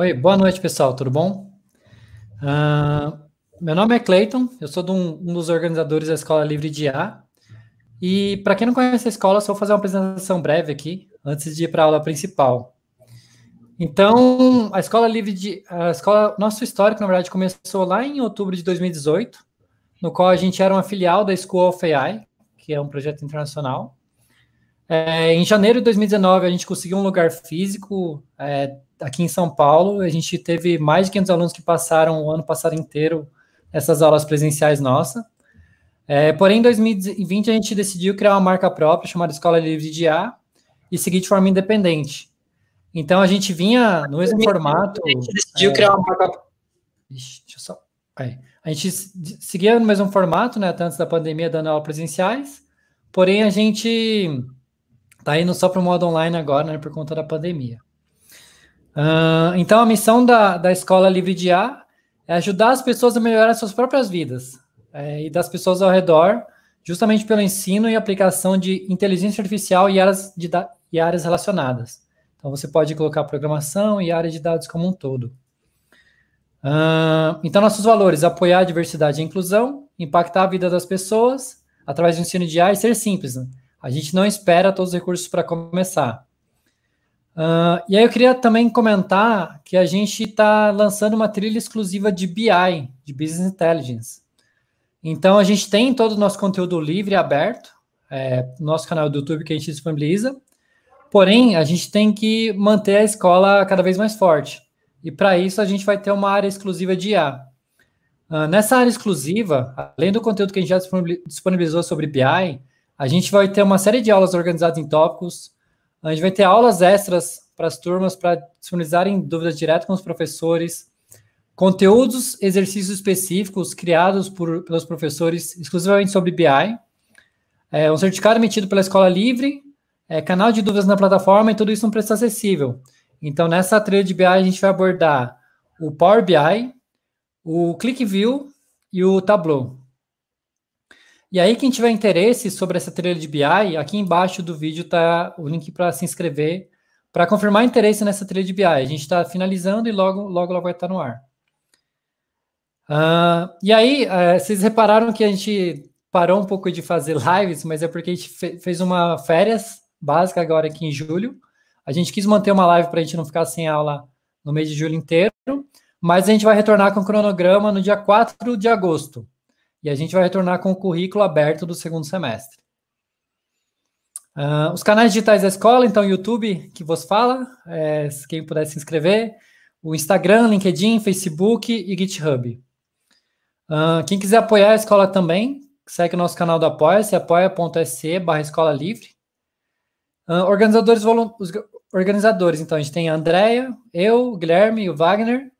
Oi, boa noite, pessoal, tudo bom? Uh, meu nome é Clayton, eu sou um, um, dos organizadores da Escola Livre de A. E para quem não conhece a escola, só vou fazer uma apresentação breve aqui, antes de ir para a aula principal. Então, a Escola Livre de. A escola, nosso histórico, na verdade, começou lá em outubro de 2018, no qual a gente era uma filial da School of AI, que é um projeto internacional. É, em janeiro de 2019, a gente conseguiu um lugar físico, é, aqui em São Paulo, a gente teve mais de 500 alunos que passaram o ano passado inteiro essas aulas presenciais nossa. É, porém, em 2020, a gente decidiu criar uma marca própria chamada Escola Livre de A e seguir de forma independente. Então, a gente vinha no mesmo formato. A gente decidiu é, criar uma marca. deixa eu só. Aí. A gente seguia no mesmo formato, né, tanto antes da pandemia, dando aula presenciais. Porém, a gente está indo só para o modo online agora, né, por conta da pandemia. Uh, então, a missão da, da Escola Livre de A é ajudar as pessoas a melhorar suas próprias vidas é, e das pessoas ao redor, justamente pelo ensino e aplicação de inteligência artificial e áreas, de, e áreas relacionadas. Então, você pode colocar programação e área de dados como um todo. Uh, então, nossos valores: apoiar a diversidade e a inclusão, impactar a vida das pessoas através do ensino de A e ser simples. Né? A gente não espera todos os recursos para começar. Uh, e aí eu queria também comentar que a gente está lançando uma trilha exclusiva de BI, de Business Intelligence. Então a gente tem todo o nosso conteúdo livre e aberto, é, nosso canal do YouTube que a gente disponibiliza. Porém, a gente tem que manter a escola cada vez mais forte. E para isso a gente vai ter uma área exclusiva de IA. Uh, ah, nessa área exclusiva, além do conteúdo que a gente já disponibilizou sobre BI, a gente vai ter uma série de aulas organizadas em tópicos, a gente vai ter aulas extras para as turmas para disponibilizarem dúvidas direto com os professores, conteúdos, exercícios específicos criados por, pelos professores exclusivamente sobre BI, é, um certificado emitido pela Escola Livre, é, canal de dúvidas na plataforma e tudo isso um preço acessível. Então, nessa trilha de BI, a gente vai abordar o Power BI, o ClickView e o Tableau. E aí, quem tiver interesse sobre essa trilha de BI, aqui embaixo do vídeo está o link para se inscrever, para confirmar interesse nessa trilha de BI. A gente está finalizando e logo, logo logo vai estar tá no ar. Uh, e aí, uh, vocês repararam que a gente parou um pouco de fazer lives, mas é porque a gente fe fez uma férias básica agora aqui em julho. A gente quis manter uma live para a gente não ficar sem aula no mês de julho inteiro, mas a gente vai retornar com o cronograma no dia 4 de agosto. E a gente vai retornar com o currículo aberto do segundo semestre. Uh, os canais digitais da escola, então, YouTube, que vos fala, é, quem puder se inscrever, o Instagram, LinkedIn, Facebook e GitHub. Uh, quem quiser apoiar a escola também, segue o nosso canal do Apoia-se, apoia.se barra escola livre. Uh, organizadores, organizadores, então, a gente tem a Andrea, eu, o Guilherme e o Wagner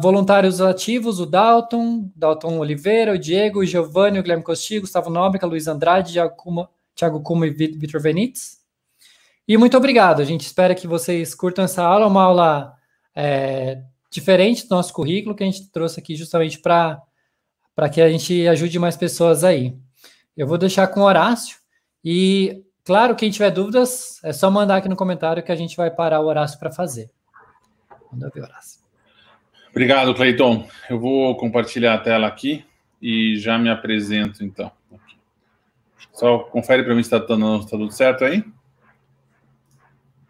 voluntários ativos, o Dalton, Dalton Oliveira, o Diego, o Giovanni, o Guilherme o Gustavo Nóbrega, Luiz Andrade, Thiago Kuma, Thiago Kuma e Vitor Venites. E muito obrigado, a gente espera que vocês curtam essa aula, uma aula é, diferente do nosso currículo, que a gente trouxe aqui justamente para que a gente ajude mais pessoas aí. Eu vou deixar com o Horácio, e claro, quem tiver dúvidas, é só mandar aqui no comentário que a gente vai parar o Horácio para fazer. Manda ver, Horácio. Obrigado, Cleiton. Eu vou compartilhar a tela aqui e já me apresento, então. Só confere para mim se está tá tudo tá certo aí.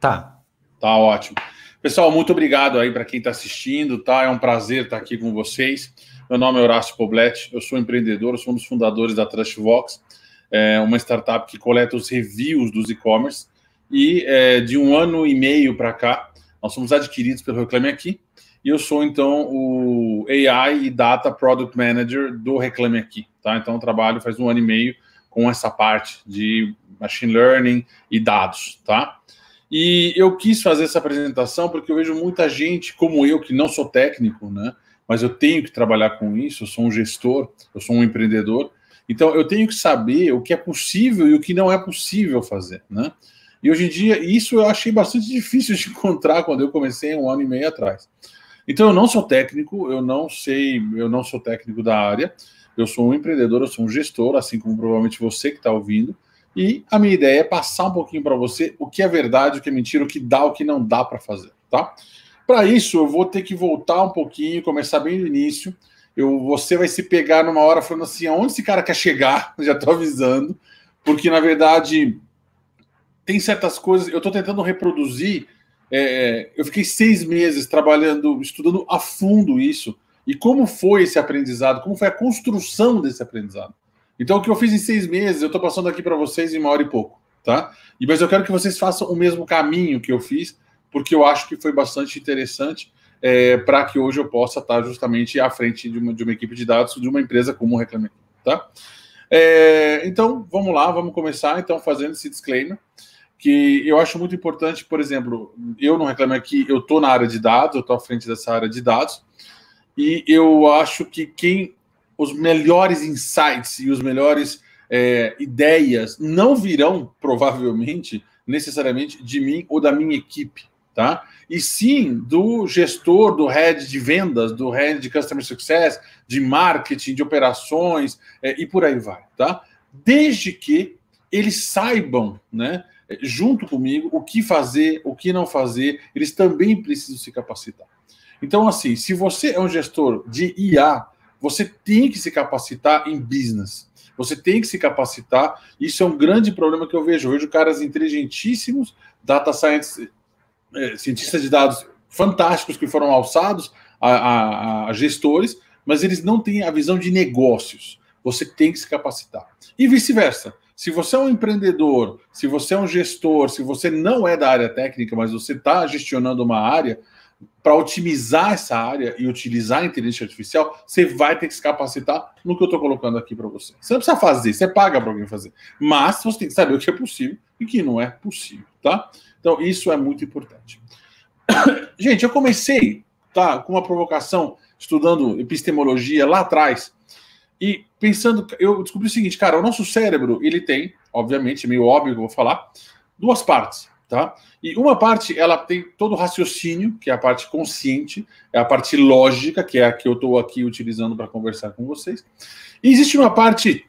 Tá. Tá ótimo. Pessoal, muito obrigado aí para quem está assistindo, tá? É um prazer estar tá aqui com vocês. Meu nome é Horácio Poblete, eu sou empreendedor, sou um dos fundadores da Trustvox, é uma startup que coleta os reviews dos e-commerce. E é, de um ano e meio para cá, nós somos adquiridos pelo Reclame Aqui, e eu sou, então, o AI e Data Product Manager do Reclame Aqui. Tá? Então, eu trabalho faz um ano e meio com essa parte de machine learning e dados. Tá? E eu quis fazer essa apresentação porque eu vejo muita gente, como eu, que não sou técnico, né? mas eu tenho que trabalhar com isso, eu sou um gestor, eu sou um empreendedor, então eu tenho que saber o que é possível e o que não é possível fazer, né? E hoje em dia, isso eu achei bastante difícil de encontrar quando eu comecei um ano e meio atrás. Então eu não sou técnico, eu não sei, eu não sou técnico da área, eu sou um empreendedor, eu sou um gestor, assim como provavelmente você que está ouvindo. E a minha ideia é passar um pouquinho para você o que é verdade, o que é mentira, o que dá, o que não dá para fazer, tá? Para isso, eu vou ter que voltar um pouquinho, começar bem do início. Eu, você vai se pegar numa hora falando assim, aonde esse cara quer chegar? Já estou avisando, porque na verdade tem certas coisas. Eu estou tentando reproduzir é, é, eu fiquei seis meses trabalhando, estudando a fundo isso. E como foi esse aprendizado? Como foi a construção desse aprendizado? Então, o que eu fiz em seis meses, eu estou passando aqui para vocês em uma hora e pouco, tá? E, mas eu quero que vocês façam o mesmo caminho que eu fiz, porque eu acho que foi bastante interessante é, para que hoje eu possa estar tá justamente à frente de uma, de uma equipe de dados de uma empresa como o Reclame tá? É, então, vamos lá, vamos começar então fazendo esse disclaimer que eu acho muito importante, por exemplo, eu não reclamo aqui, eu estou na área de dados, eu estou à frente dessa área de dados, e eu acho que quem os melhores insights e os melhores é, ideias não virão, provavelmente, necessariamente de mim ou da minha equipe, tá? E sim do gestor, do head de vendas, do head de customer success, de marketing, de operações é, e por aí vai, tá? Desde que eles saibam, né? junto comigo, o que fazer, o que não fazer, eles também precisam se capacitar. Então, assim, se você é um gestor de IA, você tem que se capacitar em business. Você tem que se capacitar. Isso é um grande problema que eu vejo. Eu vejo caras inteligentíssimos, data science, é, cientistas de dados fantásticos que foram alçados a, a, a gestores, mas eles não têm a visão de negócios. Você tem que se capacitar. E vice-versa. Se você é um empreendedor, se você é um gestor, se você não é da área técnica, mas você está gestionando uma área, para otimizar essa área e utilizar a inteligência artificial, você vai ter que se capacitar no que eu estou colocando aqui para você. Você não precisa fazer, você paga para alguém fazer. Mas você tem que saber o que é possível e o que não é possível, tá? Então, isso é muito importante. Gente, eu comecei tá, com uma provocação estudando epistemologia lá atrás, e pensando, eu descobri o seguinte, cara, o nosso cérebro, ele tem, obviamente, é meio óbvio que eu vou falar, duas partes, tá? E uma parte, ela tem todo o raciocínio, que é a parte consciente, é a parte lógica, que é a que eu estou aqui utilizando para conversar com vocês. E existe uma parte,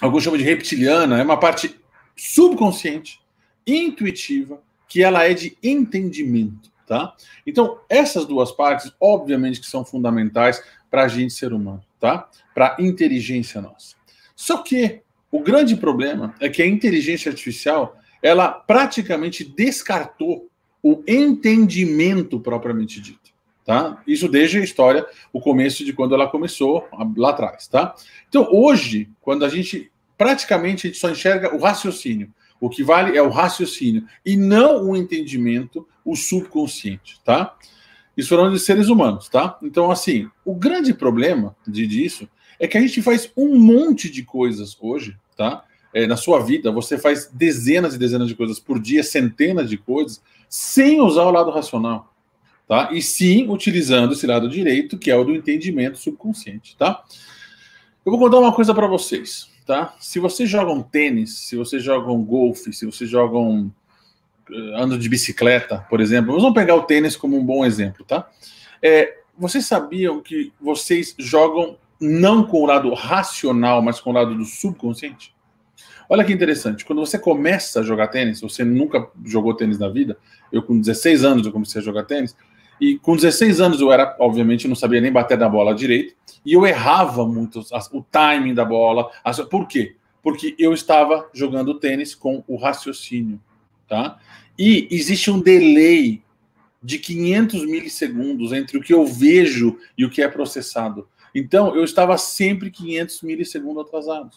alguns chamam de reptiliana, é uma parte subconsciente, intuitiva, que ela é de entendimento, tá? Então, essas duas partes, obviamente, que são fundamentais para a gente ser humano tá? Para inteligência nossa. Só que o grande problema é que a inteligência artificial ela praticamente descartou o entendimento propriamente dito, tá? Isso desde a história, o começo de quando ela começou lá atrás, tá? Então hoje, quando a gente praticamente a gente só enxerga o raciocínio, o que vale é o raciocínio e não o entendimento, o subconsciente, tá? Isso falando de seres humanos, tá? Então, assim, o grande problema de, disso é que a gente faz um monte de coisas hoje, tá? É, na sua vida, você faz dezenas e dezenas de coisas por dia, centenas de coisas, sem usar o lado racional, tá? E sim utilizando esse lado direito, que é o do entendimento subconsciente, tá? Eu vou contar uma coisa para vocês, tá? Se vocês jogam tênis, se vocês jogam golfe, se vocês jogam eh, ando de bicicleta, por exemplo, vamos pegar o tênis como um bom exemplo, tá? É, vocês sabiam que vocês jogam não com o lado racional, mas com o lado do subconsciente? Olha que interessante, quando você começa a jogar tênis, você nunca jogou tênis na vida, eu com 16 anos eu comecei a jogar tênis, e com 16 anos eu era, obviamente, não sabia nem bater na bola direito, e eu errava muito o timing da bola. Por quê? Porque eu estava jogando tênis com o raciocínio. Tá? E existe um delay de 500 milissegundos entre o que eu vejo e o que é processado. Então, eu estava sempre 500 milissegundos atrasado.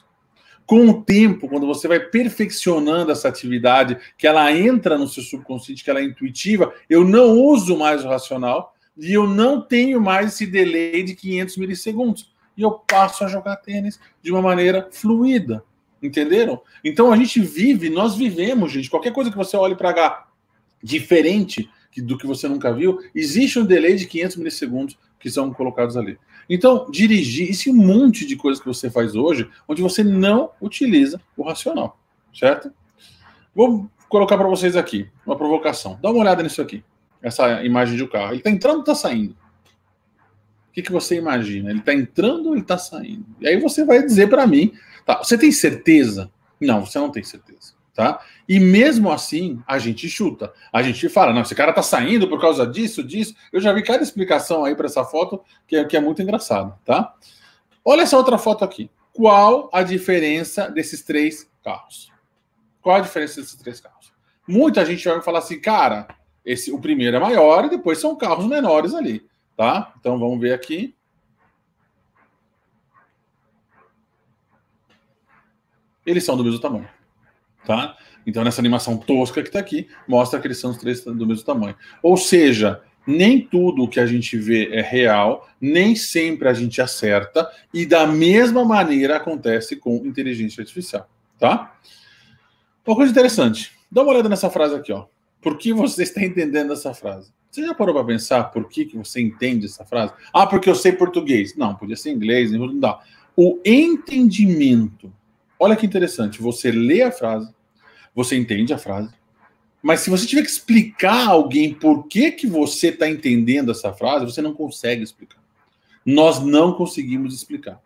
Com o tempo, quando você vai perfeccionando essa atividade, que ela entra no seu subconsciente, que ela é intuitiva, eu não uso mais o racional e eu não tenho mais esse delay de 500 milissegundos. E eu passo a jogar tênis de uma maneira fluida. Entenderam? Então a gente vive, nós vivemos, gente. Qualquer coisa que você olhe para H diferente do que você nunca viu, existe um delay de 500 milissegundos que são colocados ali. Então, dirigir, esse um monte de coisa que você faz hoje, onde você não utiliza o racional, certo? Vou colocar para vocês aqui uma provocação. Dá uma olhada nisso aqui, essa imagem de um carro. Ele está entrando ou está saindo? O que, que você imagina? Ele está entrando ou ele está saindo? E aí você vai dizer para mim Tá, você tem certeza? Não, você não tem certeza. Tá? E mesmo assim, a gente chuta. A gente fala, não, esse cara tá saindo por causa disso, disso. Eu já vi cada explicação aí para essa foto, que é, que é muito engraçado, tá? Olha essa outra foto aqui. Qual a diferença desses três carros? Qual a diferença desses três carros? Muita gente vai falar assim, cara, esse, o primeiro é maior e depois são carros menores ali, tá? Então vamos ver aqui. eles são do mesmo tamanho. Tá? Então, nessa animação tosca que está aqui, mostra que eles são os três do mesmo tamanho. Ou seja, nem tudo o que a gente vê é real, nem sempre a gente acerta, e da mesma maneira acontece com inteligência artificial, tá? Uma coisa interessante, dá uma olhada nessa frase aqui, ó. Por que você está entendendo essa frase? Você já parou para pensar por que, que você entende essa frase? Ah, porque eu sei português. Não, podia ser inglês, não dá. O entendimento Olha que interessante, você lê a frase, você entende a frase, mas se você tiver que explicar a alguém por que, que você está entendendo essa frase, você não consegue explicar. Nós não conseguimos explicar.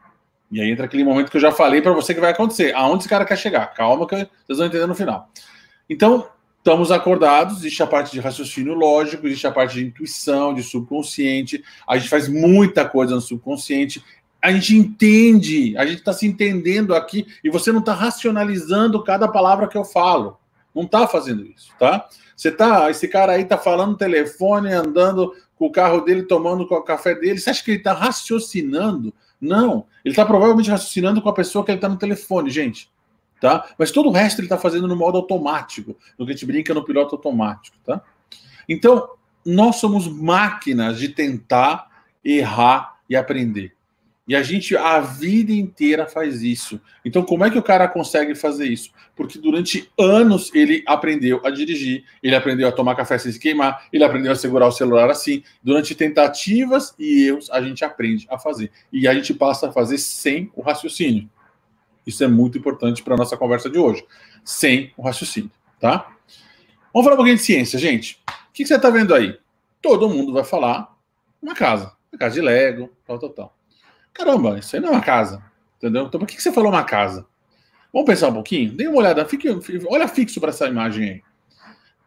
E aí entra aquele momento que eu já falei para você que vai acontecer. Aonde esse cara quer chegar? Calma que vocês vão entender no final. Então, estamos acordados, existe a parte de raciocínio lógico, existe a parte de intuição, de subconsciente. A gente faz muita coisa no subconsciente a gente entende, a gente está se entendendo aqui e você não está racionalizando cada palavra que eu falo. Não está fazendo isso, tá? Você tá, esse cara aí está falando no telefone, andando com o carro dele, tomando o café dele. Você acha que ele está raciocinando? Não, ele está provavelmente raciocinando com a pessoa que ele está no telefone, gente. Tá? Mas todo o resto ele está fazendo no modo automático, no que a gente brinca no piloto automático, tá? Então, nós somos máquinas de tentar, errar e aprender. E a gente a vida inteira faz isso. Então, como é que o cara consegue fazer isso? Porque durante anos ele aprendeu a dirigir, ele aprendeu a tomar café sem se queimar, ele aprendeu a segurar o celular assim. Durante tentativas e erros, a gente aprende a fazer. E a gente passa a fazer sem o raciocínio. Isso é muito importante para a nossa conversa de hoje. Sem o raciocínio, tá? Vamos falar um pouquinho de ciência, gente. O que, que você está vendo aí? Todo mundo vai falar uma casa, uma casa de Lego, tal, tal, tal. Caramba, isso aí não é uma casa. Entendeu? Então por que, que você falou uma casa? Vamos pensar um pouquinho? Dê uma olhada, fique, olha fixo para essa imagem aí.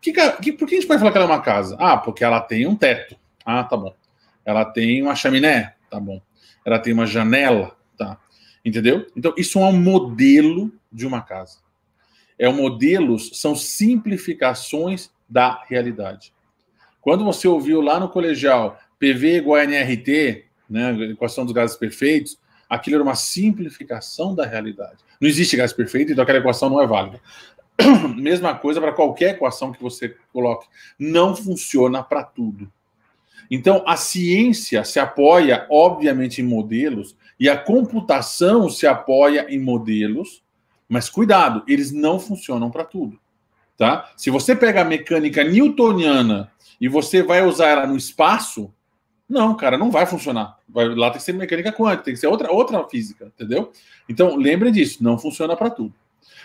Que, que, por que a gente pode falar que ela é uma casa? Ah, porque ela tem um teto. Ah, tá bom. Ela tem uma chaminé, tá bom. Ela tem uma janela, tá. Entendeu? Então, isso é um modelo de uma casa. É um modelos, são simplificações da realidade. Quando você ouviu lá no colegial PV igual a NRT, né, a equação dos gases perfeitos, aquilo era uma simplificação da realidade. Não existe gás perfeito, então aquela equação não é válida. Mesma coisa para qualquer equação que você coloque. Não funciona para tudo. Então, a ciência se apoia, obviamente, em modelos, e a computação se apoia em modelos, mas cuidado, eles não funcionam para tudo. Tá? Se você pega a mecânica newtoniana e você vai usar ela no espaço, não, cara, não vai funcionar. Vai, lá tem que ser mecânica quântica, tem que ser outra, outra física, entendeu? Então, lembre disso, não funciona para tudo.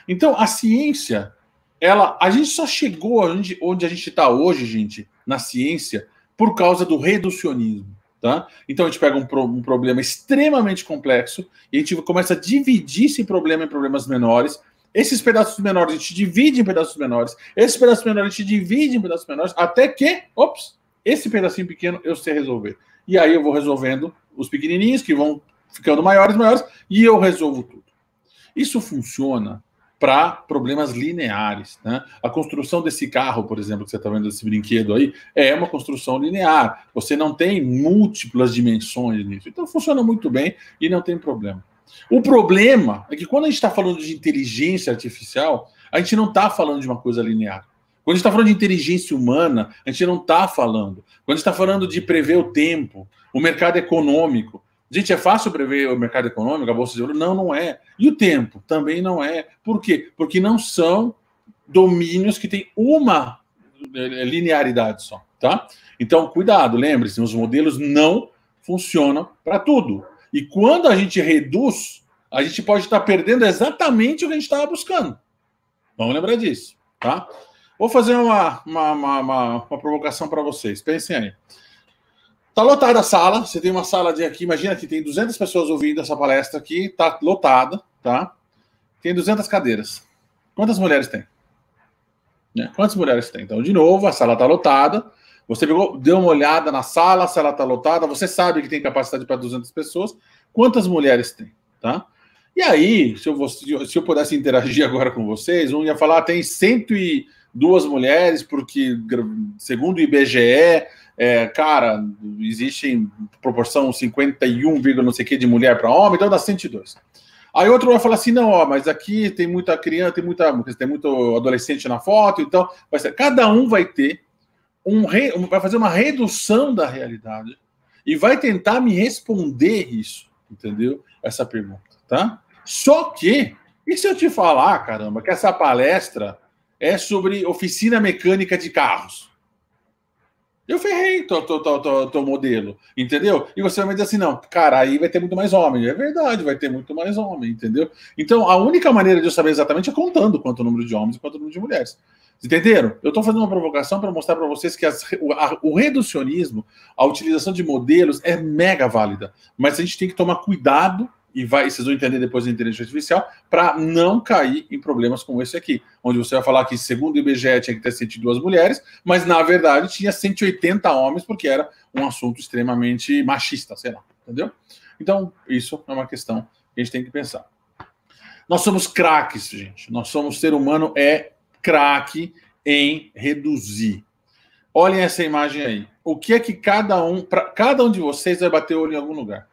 Então, a ciência, ela, a gente só chegou onde, onde a gente está hoje, gente, na ciência, por causa do reducionismo. Tá? Então a gente pega um, pro, um, problema extremamente complexo e a gente começa a dividir esse problema em problemas menores. Esses pedaços menores a gente divide em pedaços menores, esses pedaços menores a gente divide em pedaços menores, até que, ops, esse pedacinho pequeno eu sei resolver. E aí eu vou resolvendo os pequenininhos que vão ficando maiores, maiores, e eu resolvo tudo. Isso funciona para problemas lineares. Né? A construção desse carro, por exemplo, que você está vendo desse brinquedo aí, é uma construção linear. Você não tem múltiplas dimensões nisso. Então funciona muito bem e não tem problema. O problema é que quando a gente está falando de inteligência artificial, a gente não está falando de uma coisa linear. Quando a gente está falando de inteligência humana, a gente não está falando. Quando a gente está falando de prever o tempo, o mercado econômico. Gente, é fácil prever o mercado econômico, a Bolsa de Ouro? Não, não é. E o tempo? Também não é. Por quê? Porque não são domínios que têm uma eh, linearidade só, tá? Então, cuidado, lembre-se, os modelos não funcionam para tudo. E quando a gente reduz, a gente pode estar tá perdendo exatamente o que a gente estava buscando. Vamos lembrar disso, tá? Vou fazer uma, uma, uma, uma, uma provocação para vocês. Pensem aí. Está lotada a sala. Você tem uma sala de aqui. Imagina que tem 200 pessoas ouvindo essa palestra aqui. está lotada, tá? Tem 200 cadeiras. Quantas mulheres tem? Né? Quantas mulheres tem? Então, de novo, a sala está lotada. Você pegou, deu uma olhada na sala, a sala está lotada. Você sabe que tem capacidade para 200 pessoas. Quantas mulheres tem, tá? E aí, se eu, se eu pudesse interagir agora com vocês, um ia falar, ah, tem 100 e duas mulheres, porque, segundo o IBGE, é, cara, existem proporção 51, não sei que de mulher para homem, então dá 102. Aí outro vai falar assim: não, ó, mas aqui tem muita criança, tem muita, tem muito adolescente na foto, então vai ser. Cada um vai ter um re, vai fazer uma redução da realidade e vai tentar me responder isso, entendeu? Essa pergunta, tá? Só que e se eu te falar, caramba, que essa palestra é sobre oficina mecânica de carros. Eu ferrei o modelo, entendeu? E você vai me dizer assim, não, cara, aí vai ter muito mais homem. É verdade, vai ter muito mais homem, entendeu? Então, a única maneira de eu saber exatamente é contando quanto o número de homens e quanto o número de mulheres. Entenderam? Eu estou fazendo uma provocação para mostrar para vocês que as, o, a, o, reducionismo, a utilização de modelos é mega válida, mas a gente tem que tomar cuidado e vai, vocês vão entender depois da inteligência artificial, para não cair em problemas como esse aqui, onde você vai falar que segundo o IBGE tinha que ter 102 mulheres, mas na verdade tinha 180 homens, porque era um assunto extremamente machista, sei lá, entendeu? Então, isso é uma questão que a gente tem que pensar. Nós somos craques, gente. Nós somos ser humano é craque em reduzir. Olhem essa imagem aí. O que é que cada um, para cada um de vocês vai bater o olho em algum lugar?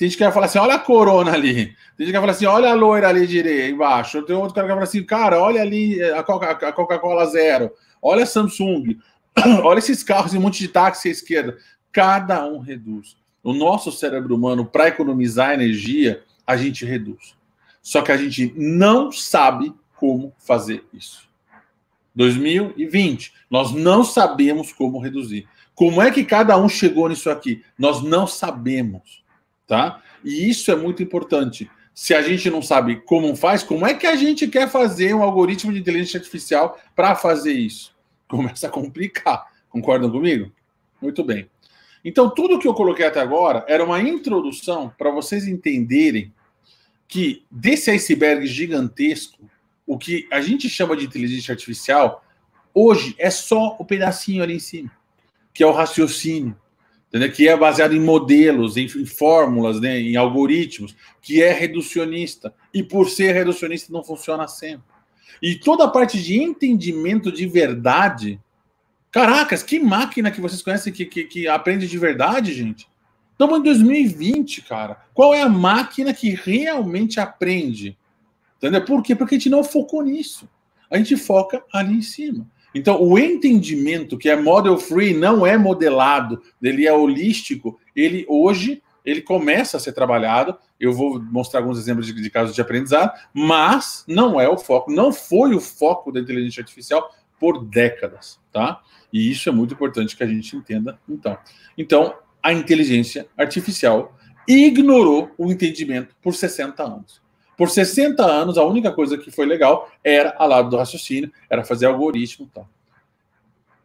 Tem gente que vai falar assim: olha a corona ali. Tem gente que vai falar assim: olha a loira ali direita, embaixo. Tem outro cara que vai falar assim: cara, olha ali eh, a Coca-Cola Zero. Olha a Samsung. olha esses carros e um monte de táxi à esquerda. Cada um reduz. O nosso cérebro humano, para economizar energia, a gente reduz. Só que a gente não sabe como fazer isso. 2020, nós não sabemos como reduzir. Como é que cada um chegou nisso aqui? Nós não sabemos tá? E isso é muito importante. Se a gente não sabe como faz, como é que a gente quer fazer um algoritmo de inteligência artificial para fazer isso? Começa a complicar. Concordam comigo? Muito bem. Então, tudo que eu coloquei até agora era uma introdução para vocês entenderem que desse iceberg gigantesco, o que a gente chama de inteligência artificial, hoje é só o pedacinho ali em cima, que é o raciocínio, entendeu? que é baseado em modelos, em, em fórmulas, né? em algoritmos, que é reducionista. E por ser reducionista não funciona sempre. E toda a parte de entendimento de verdade. Caracas, que máquina que vocês conhecem que, que, que aprende de verdade, gente? Estamos em 2020, cara. Qual é a máquina que realmente aprende? Entendeu? Por quê? Porque a gente não focou nisso. A gente foca ali em cima. Então, o entendimento que é model free não é modelado, ele é holístico, ele hoje ele começa a ser trabalhado. Eu vou mostrar alguns exemplos de, de casos de aprendizado, mas não é o foco, não foi o foco da inteligência artificial por décadas, tá? E isso é muito importante que a gente entenda, então. Então, a inteligência artificial ignorou o entendimento por 60 anos. Por 60 anos, a única coisa que foi legal era a lado do raciocínio, era fazer algoritmo e tá? tal.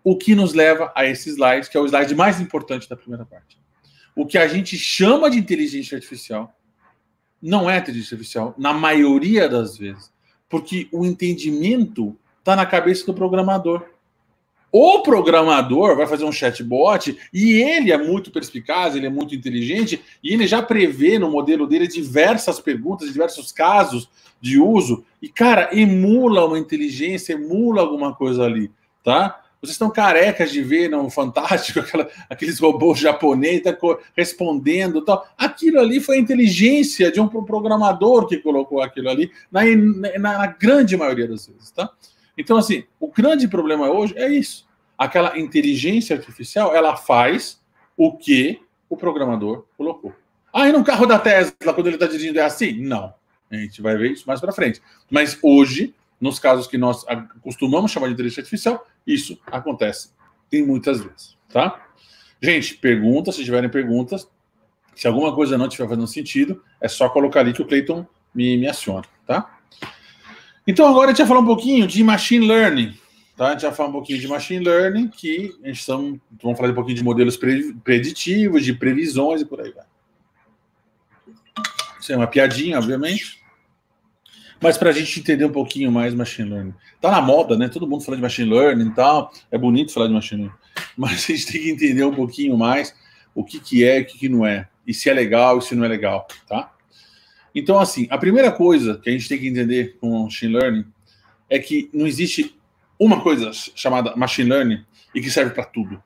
O que nos leva a esse slide, que é o slide mais importante da primeira parte. O que a gente chama de inteligência artificial não é inteligência artificial, na maioria das vezes, porque o entendimento está na cabeça do programador. O programador vai fazer um chatbot e ele é muito perspicaz, ele é muito inteligente e ele já prevê no modelo dele diversas perguntas, diversos casos de uso. E, cara, emula uma inteligência, emula alguma coisa ali, tá? Vocês estão carecas de ver no Fantástico aquela, aqueles robôs japoneses tá, respondendo tal. Aquilo ali foi a inteligência de um programador que colocou aquilo ali, na, na, na grande maioria das vezes, tá? Então, assim, o grande problema hoje é isso aquela inteligência artificial, ela faz o que o programador colocou. Ah, e no carro da Tesla, quando ele está dirigindo, é assim? Não. A gente vai ver isso mais para frente. Mas hoje, nos casos que nós costumamos chamar de inteligência artificial, isso acontece tem muitas vezes, tá? Gente, perguntas, se tiverem perguntas, se alguma coisa não estiver fazendo sentido, é só colocar ali que o Clayton me, me aciona, tá? Então agora a gente vai falar um pouquinho de machine learning. Então, a gente já fala um pouquinho de machine learning, que a gente são, vamos falar um pouquinho de modelos preditivos, de previsões e por aí vai. Isso é uma piadinha, obviamente. Mas para a gente entender um pouquinho mais machine learning. Tá na moda, né? Todo mundo fala de machine learning e tal. É bonito falar de machine learning. Mas a gente tem que entender um pouquinho mais o que, que é e o que, que não é. E se é legal e se não é legal, tá? Então, assim, a primeira coisa que a gente tem que entender com machine learning é que não existe uma coisa chamada machine learning e que serve para tudo.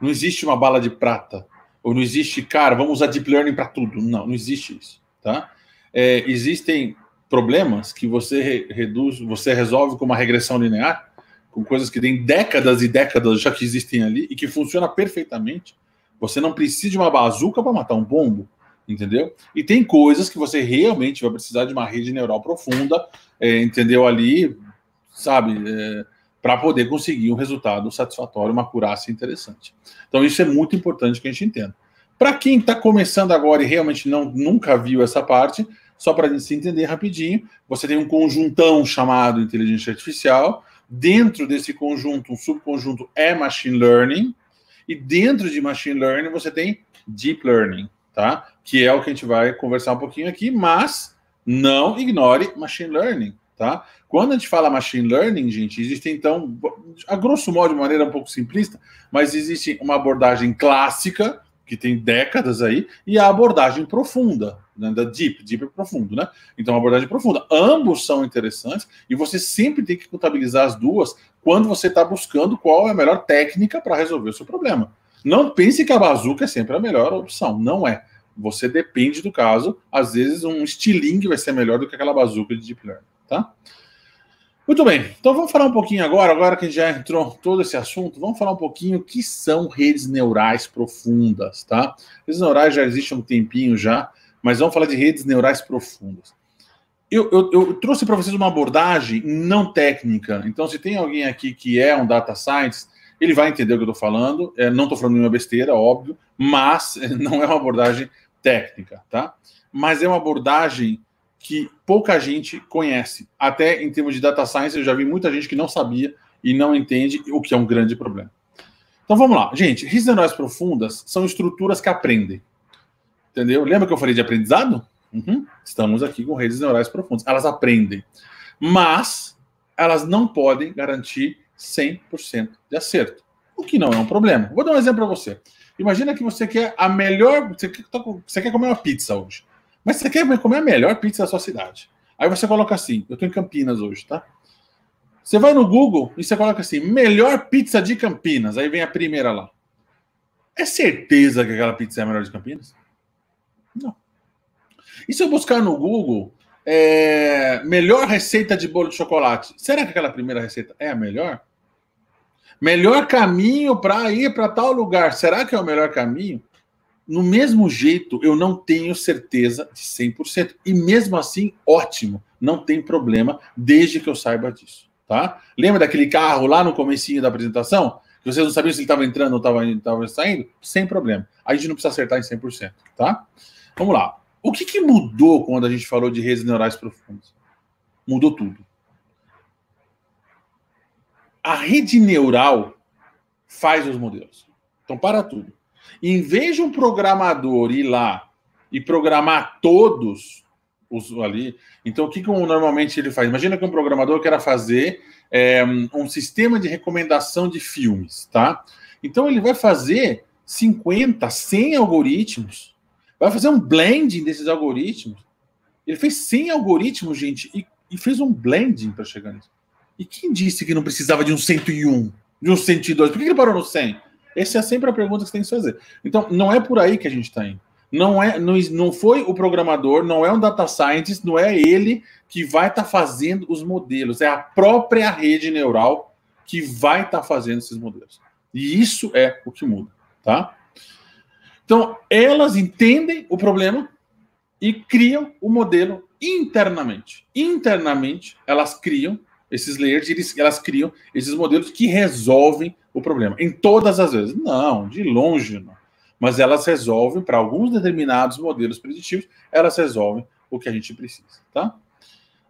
Não existe uma bala de prata, ou não existe, cara, vamos usar deep learning para tudo. Não, não existe isso, tá? É, existem problemas que você re reduz, você resolve com uma regressão linear, com coisas que tem décadas e décadas já que existem ali e que funciona perfeitamente. Você não precisa de uma bazuca para matar um pombo, entendeu? E tem coisas que você realmente vai precisar de uma rede neural profunda, é, entendeu? Ali, sabe, é, para poder conseguir um resultado satisfatório, uma curaça interessante. Então, isso é muito importante que a gente entenda. Para quem está começando agora e realmente não, nunca viu essa parte, só para a gente se entender rapidinho, você tem um conjuntão chamado inteligência artificial, dentro desse conjunto, um subconjunto é machine learning, e dentro de machine learning você tem deep learning, tá? Que é o que a gente vai conversar um pouquinho aqui, mas não ignore machine learning. Tá? Quando a gente fala machine learning, gente, existe então, a grosso modo, de maneira um pouco simplista, mas existe uma abordagem clássica, que tem décadas aí, e a abordagem profunda, né, da deep, deep é profundo, né? Então, a abordagem profunda. Ambos são interessantes e você sempre tem que contabilizar as duas quando você está buscando qual é a melhor técnica para resolver o seu problema. Não pense que a bazuca é sempre a melhor opção, não é. Você depende do caso, às vezes um estilingue vai ser melhor do que aquela bazuca de deep learning tá? Muito bem, então vamos falar um pouquinho agora, agora que a gente já entrou todo esse assunto, vamos falar um pouquinho o que são redes neurais profundas, tá? Redes neurais já existem há um tempinho já, mas vamos falar de redes neurais profundas. Eu, eu, eu trouxe para vocês uma abordagem não técnica, então se tem alguém aqui que é um data science, ele vai entender o que eu estou falando, é, não estou falando nenhuma besteira, óbvio, mas não é uma abordagem técnica, tá? Mas é uma abordagem que pouca gente conhece. Até em termos de data science, eu já vi muita gente que não sabia e não entende, o que é um grande problema. Então vamos lá. Gente, redes neurais profundas são estruturas que aprendem. Entendeu? Lembra que eu falei de aprendizado? Uhum. Estamos aqui com redes neurais profundas. Elas aprendem. Mas elas não podem garantir 100% de acerto. O que não é um problema. Vou dar um exemplo para você. Imagina que você quer a melhor. Você quer, tá você quer comer uma pizza hoje. Mas você quer comer a melhor pizza da sua cidade. Aí você coloca assim, eu estou em Campinas hoje, tá? Você vai no Google e você coloca assim, melhor pizza de Campinas. Aí vem a primeira lá. É certeza que aquela pizza é a melhor de Campinas? Não. E se eu buscar no Google é, melhor receita de bolo de chocolate, será que aquela primeira receita é a melhor? Melhor caminho para ir para tal lugar, será que é o melhor caminho? no mesmo jeito, eu não tenho certeza de 100%. E mesmo assim, ótimo, não tem problema, desde que eu saiba disso, tá? Lembra daquele carro lá no comecinho da apresentação? Que vocês não sabiam se ele estava entrando ou estava saindo? Sem problema. A gente não precisa acertar em 100%, tá? Vamos lá. O que, que mudou quando a gente falou de redes neurais profundas? Mudou tudo. A rede neural faz os modelos. Então, para tudo. Em vez de um programador ir lá e programar todos os ali, então o que, que um, normalmente ele faz? Imagina que um programador queira fazer é, um sistema de recomendação de filmes, tá? Então ele vai fazer 50, 100 algoritmos, vai fazer um blending desses algoritmos. Ele fez 100 algoritmos, gente, e, e fez um blending para chegar nisso. E quem disse que não precisava de um 101, de um 102? Por que ele parou no 100? Essa é sempre a pergunta que você tem que fazer. Então, não é por aí que a gente está indo. Não, é, não, não foi o programador, não é um data scientist, não é ele que vai estar tá fazendo os modelos. É a própria rede neural que vai estar tá fazendo esses modelos. E isso é o que muda, tá? Então, elas entendem o problema e criam o modelo internamente. Internamente, elas criam esses layers, elas criam esses modelos que resolvem o problema. Em todas as vezes. Não, de longe não. Mas elas resolvem, para alguns determinados modelos preditivos, elas resolvem o que a gente precisa, tá?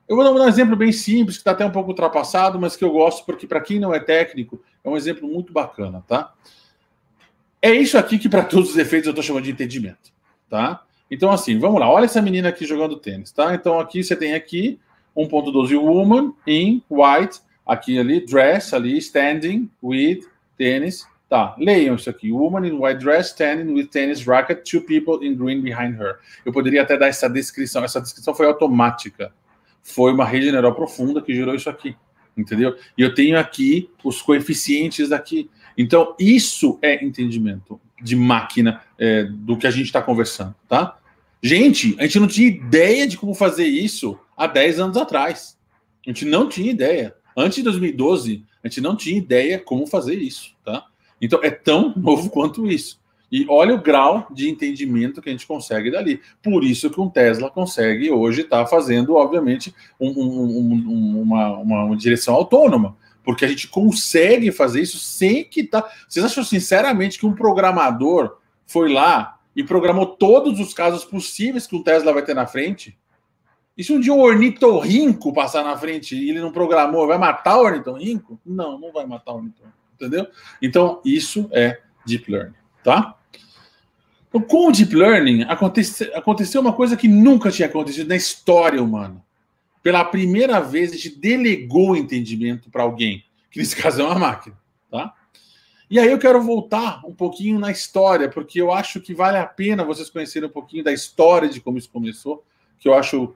Eu vou dar um exemplo bem simples, que está até um pouco ultrapassado, mas que eu gosto, porque para quem não é técnico, é um exemplo muito bacana, tá? É isso aqui que, para todos os efeitos, eu estou chamando de entendimento, tá? Então, assim, vamos lá. Olha essa menina aqui jogando tênis, tá? Então, aqui você tem aqui 1.12 woman in white, aqui ali dress, ali standing with tênis. Tá, leiam isso aqui. Woman in white dress standing with tennis racket, two people in green behind her. Eu poderia até dar essa descrição. Essa descrição foi automática. Foi uma rede neural profunda que gerou isso aqui. Entendeu? E eu tenho aqui os coeficientes daqui. Então, isso é entendimento de máquina é, do que a gente está conversando, tá? Gente, a gente não tinha ideia de como fazer isso há 10 anos atrás. A gente não tinha ideia. Antes de 2012, a gente não tinha ideia como fazer isso, tá? Então é tão novo quanto isso. E olha o grau de entendimento que a gente consegue dali. Por isso que um Tesla consegue hoje estar tá fazendo, obviamente, um, um, uma, uma, uma, direção autônoma. Porque a gente consegue fazer isso sem que tá. Vocês acham sinceramente que um programador foi lá e programou todos os casos possíveis que um Tesla vai ter na frente? E se um dia o ornitorrinco passar na frente e ele não programou, vai matar o ornitorrinco? Não, não vai matar o ornitorrinco, entendeu? Então, isso é deep learning, tá? Então, com o deep learning, aconteceu uma coisa que nunca tinha acontecido na história humana. Pela primeira vez, a gente delegou o entendimento para alguém, que nesse caso é uma máquina, tá? E aí eu quero voltar um pouquinho na história, porque eu acho que vale a pena vocês conhecerem um pouquinho da história de como isso começou, que eu acho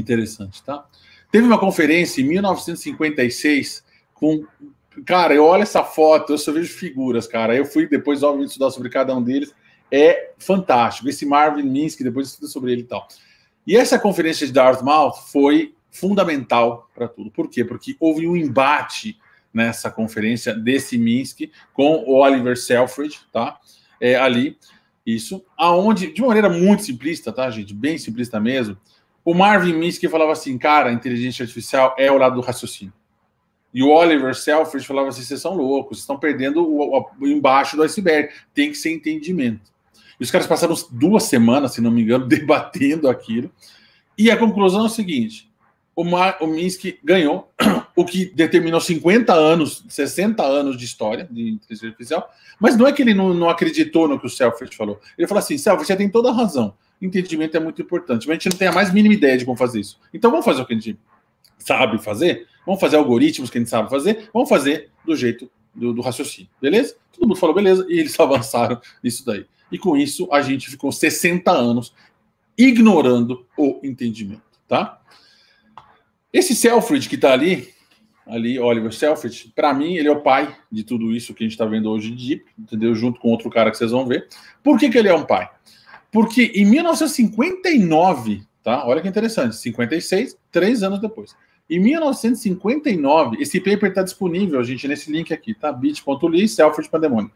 Interessante, tá? Teve uma conferência em 1956 com. Cara, eu olho essa foto, eu só vejo figuras, cara. Eu fui depois, obviamente, estudar sobre cada um deles. É fantástico. Esse Marvin Minsky, depois estuda sobre ele e tal. E essa conferência de Dartmouth foi fundamental para tudo. Por quê? Porque houve um embate nessa conferência desse Minsky com o Oliver Selfridge, tá? É, ali, isso, aonde, de maneira muito simplista, tá, gente? Bem simplista mesmo, o Marvin Minsky falava assim, cara, inteligência artificial é o lado do raciocínio. E o Oliver Selfridge falava assim, vocês são loucos, estão perdendo o, o, embaixo do iceberg, tem que ser entendimento. E os caras passaram duas semanas, se não me engano, debatendo aquilo. E a conclusão é o seguinte, o, Mar, o Minsky ganhou, o que determinou 50 anos, 60 anos de história de inteligência artificial, mas não é que ele não, não acreditou no que o Selfridge falou. Ele falou assim, Selfridge, você tem toda a razão, entendimento é muito importante. Mas a gente não tem a mais mínima ideia de como fazer isso. Então vamos fazer o que a gente sabe fazer, vamos fazer algoritmos que a gente sabe fazer, vamos fazer do jeito do, do raciocínio, beleza? Todo mundo falou beleza e eles avançaram isso daí. E com isso a gente ficou 60 anos ignorando o entendimento, tá? Esse Selfridge que está ali, ali, Oliver Selfridge, para mim ele é o pai de tudo isso que a gente está vendo hoje de Deep, entendeu? Junto com outro cara que vocês vão ver. Por que, que ele é um pai? Porque em 1959, tá? Olha que interessante, 56, três anos depois. Em 1959, esse paper está disponível, gente, nesse link aqui, tá? bit.ly, Alfred Pandemônio.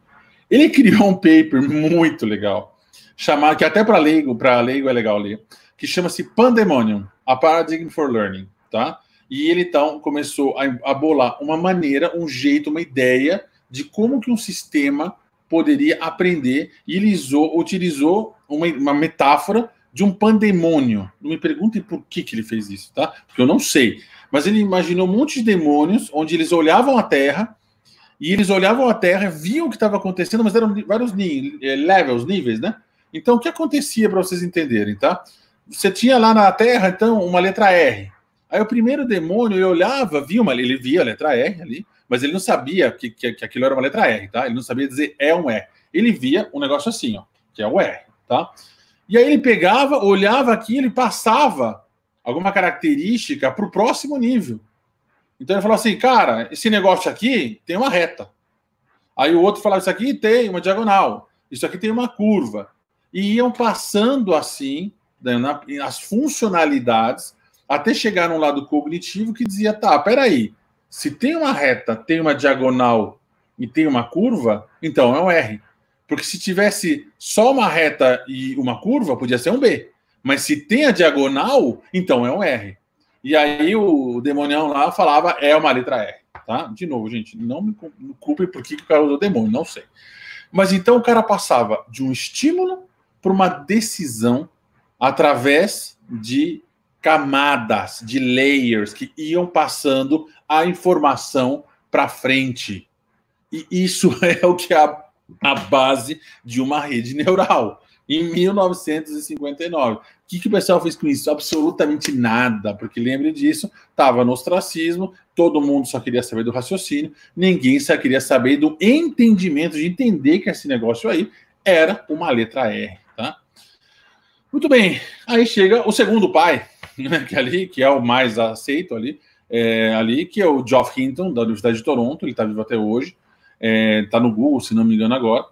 Ele criou um paper muito legal, chamado, que até para leigo, para leigo é legal ler, que chama-se Pandemonium, a Paradigm for Learning, tá? E ele então começou a, a bolar uma maneira, um jeito, uma ideia de como que um sistema poderia aprender e lisou, utilizou uma, uma metáfora de um pandemônio. Não me perguntem por que, que ele fez isso, tá? Porque eu não sei. Mas ele imaginou um monte de demônios onde eles olhavam a Terra e eles olhavam a Terra, viam o que estava acontecendo, mas eram vários eh, levels, níveis, né? Então, o que acontecia para vocês entenderem, tá? Você tinha lá na Terra, então, uma letra R. Aí o primeiro demônio, ele olhava, via uma, ele via a letra R ali, mas ele não sabia que, que, que aquilo era uma letra R, tá? Ele não sabia dizer é um R. Ele via um negócio assim, ó, que é o R, tá? E aí ele pegava, olhava aqui, ele passava alguma característica para o próximo nível. Então ele falou assim, cara, esse negócio aqui tem uma reta. Aí o outro falava, isso aqui tem uma diagonal, isso aqui tem uma curva. E iam passando assim né, as funcionalidades até chegar num lado cognitivo que dizia, tá, peraí, se tem uma reta, tem uma diagonal e tem uma curva, então é um R. Porque se tivesse só uma reta e uma curva, podia ser um B. Mas se tem a diagonal, então é um R. E aí o demonião lá falava é uma letra R, tá? De novo, gente, não me culpe por que o cara usou demônio, não sei. Mas então o cara passava de um estímulo para uma decisão através de camadas de layers que iam passando a informação para frente. E isso é o que é a, a base de uma rede neural. Em 1959. O que, que o pessoal fez com isso? Absolutamente nada, porque lembre disso, estava no ostracismo, todo mundo só queria saber do raciocínio, ninguém só queria saber do entendimento, de entender que esse negócio aí era uma letra R. Tá? Muito bem, aí chega o segundo pai, que é ali, que é o mais aceito ali, é, ali, que é o Geoff Hinton, da Universidade de Toronto, ele está vivo até hoje, está é, tá no Google, se não me engano, agora.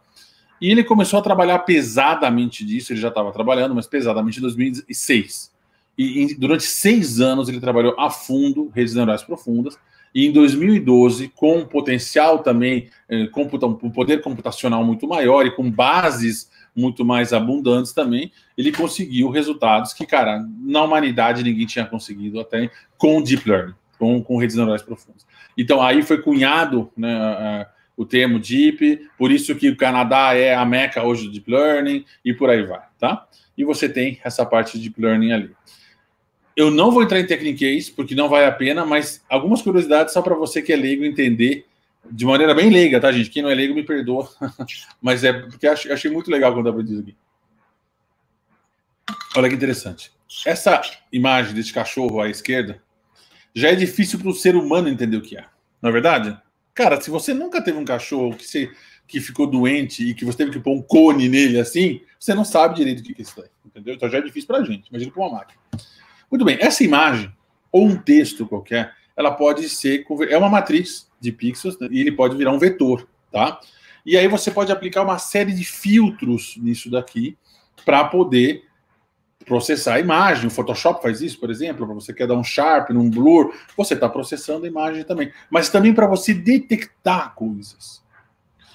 E ele começou a trabalhar pesadamente disso, ele já estava trabalhando, mas pesadamente em 2006. E em, durante seis anos ele trabalhou a fundo redes neurais profundas. E em 2012, com um potencial também, eh, é, com um poder computacional muito maior e com bases muito mais abundantes também, ele conseguiu resultados que, cara, na humanidade ninguém tinha conseguido até com Deep Learning, com, com redes neurais profundas. Então, aí foi cunhado né, o termo Deep, por isso que o Canadá é a meca hoje do Deep Learning e por aí vai, tá? E você tem essa parte de Deep Learning ali. Eu não vou entrar em tecniquez, porque não vale a pena, mas algumas curiosidades só para você que é leigo entender de maneira bem leiga, tá, gente? Quem não é leigo me perdoa. Mas é porque achei, achei muito legal quando aprendi isso aqui. Olha que interessante. Essa imagem desse cachorro à esquerda já é difícil para o ser humano entender o que é. não é verdade, cara, se você nunca teve um cachorro que, você, que ficou doente e que você teve que pôr um cone nele assim, você não sabe direito o que é isso aí. entendeu? Então já é difícil para a gente, imagina para uma máquina. Muito bem, essa imagem ou um texto qualquer, ela pode ser é uma matriz de pixels né? e ele pode virar um vetor, tá? E aí você pode aplicar uma série de filtros nisso daqui para poder processar a imagem. O Photoshop faz isso, por exemplo, para você quer dar um sharp, um blur, você está processando a imagem também. Mas também para você detectar coisas.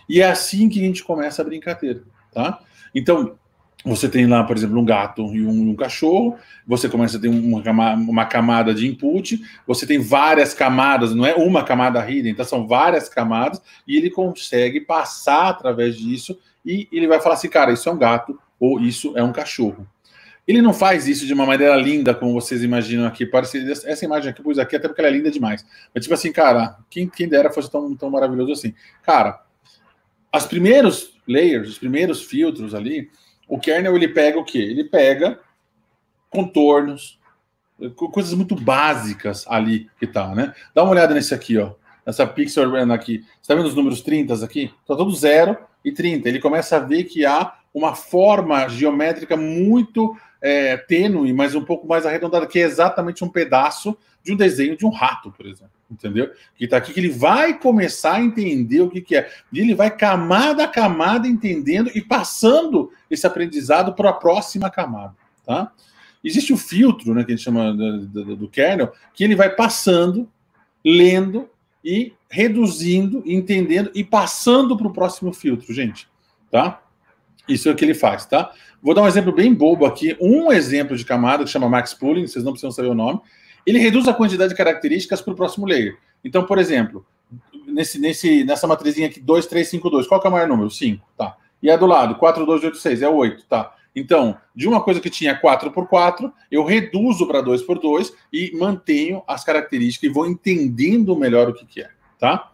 E é assim que a gente começa a brincadeira, tá? Então, você tem lá, por exemplo, um gato e um, um cachorro, você começa a ter uma, uma, camada de input, você tem várias camadas, não é uma camada hidden, então são várias camadas, e ele consegue passar através disso e ele vai falar assim, cara, isso é um gato ou isso é um cachorro. Ele não faz isso de uma maneira linda, como vocês imaginam aqui. Parece, essa imagem aqui eu pus aqui, até porque ela é linda demais. Mas, tipo assim, cara, quem, quem dera fosse tão, tão maravilhoso assim. Cara, os primeiros layers, os primeiros filtros ali, o kernel ele pega o que? Ele pega contornos, coisas muito básicas ali que tá, né? Dá uma olhada nesse aqui, ó. Nessa pixel aqui. Você está vendo os números 30 aqui? Tá todo 0 e 30. Ele começa a ver que há uma forma geométrica muito é, tênue, mas um pouco mais arredondada, que é exatamente um pedaço de um desenho de um rato, por exemplo entendeu? Que está aqui, que ele vai começar a entender o que, que é. E ele vai camada a camada entendendo e passando esse aprendizado para a próxima camada, tá? Existe o filtro, né, que a gente chama do, do, do kernel, que ele vai passando, lendo e reduzindo, entendendo e passando para o próximo filtro, gente, tá? Isso é o que ele faz, tá? Vou dar um exemplo bem bobo aqui, um exemplo de camada que chama Max Pooling, vocês não precisam saber o nome, ele reduz a quantidade de características para o próximo layer. Então, por exemplo, nesse, nesse, nessa matrizinha aqui, 2, 3, 5, 2, qual que é o maior número? 5, tá. E a do lado, 4, 2, 8, 6, é 8, tá. Então, de uma coisa que tinha 4 por 4, eu reduzo para 2 por 2 e mantenho as características e vou entendendo melhor o que, que é, tá?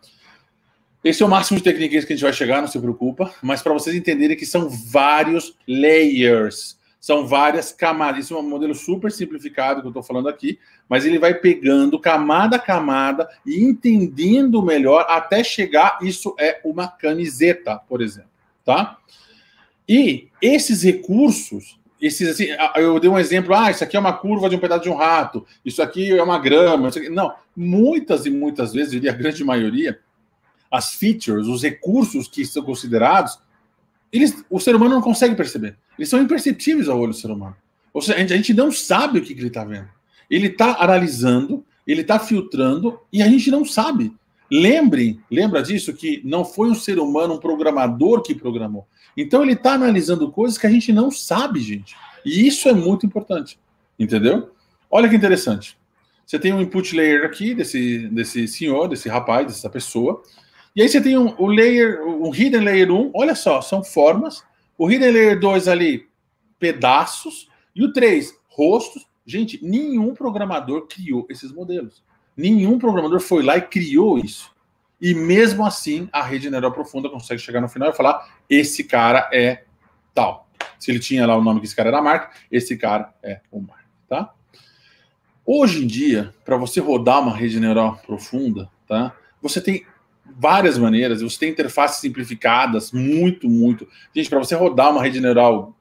Esse é o máximo de técnicas que a gente vai chegar, não se preocupa, mas para vocês entenderem que são vários layers são várias camadas. Isso é um modelo super simplificado que eu estou falando aqui, mas ele vai pegando camada a camada e entendendo melhor até chegar. Isso é uma camiseta, por exemplo, tá? E esses recursos, esses assim, eu dei um exemplo. Ah, isso aqui é uma curva de um pedaço de um rato. Isso aqui é uma grama. Não, muitas e muitas vezes, eu diria a grande maioria, as features, os recursos que são considerados eles, o ser humano não consegue perceber. Eles são imperceptíveis ao olho do ser humano. Ou seja, a gente, a gente não sabe o que, que ele está vendo. Ele está analisando, ele está filtrando e a gente não sabe. Lembrem, lembra disso que não foi um ser humano, um programador que programou. Então ele está analisando coisas que a gente não sabe, gente. E isso é muito importante, entendeu? Olha que interessante. Você tem um input layer aqui desse, desse senhor, desse rapaz, dessa pessoa. E aí você tem um, o layer, o hidden layer 1, olha só, são formas. O hidden layer 2 ali, pedaços. E o 3, rostos. Gente, nenhum programador criou esses modelos. Nenhum programador foi lá e criou isso. E mesmo assim, a rede neural profunda consegue chegar no final e falar: esse cara é tal. Se ele tinha lá o nome que esse cara era Mark, esse cara é o Mark, tá? Hoje em dia, para você rodar uma rede neural profunda, tá? Você tem várias maneiras. Você tem interfaces simplificadas, muito, muito. Gente, para você rodar uma rede neural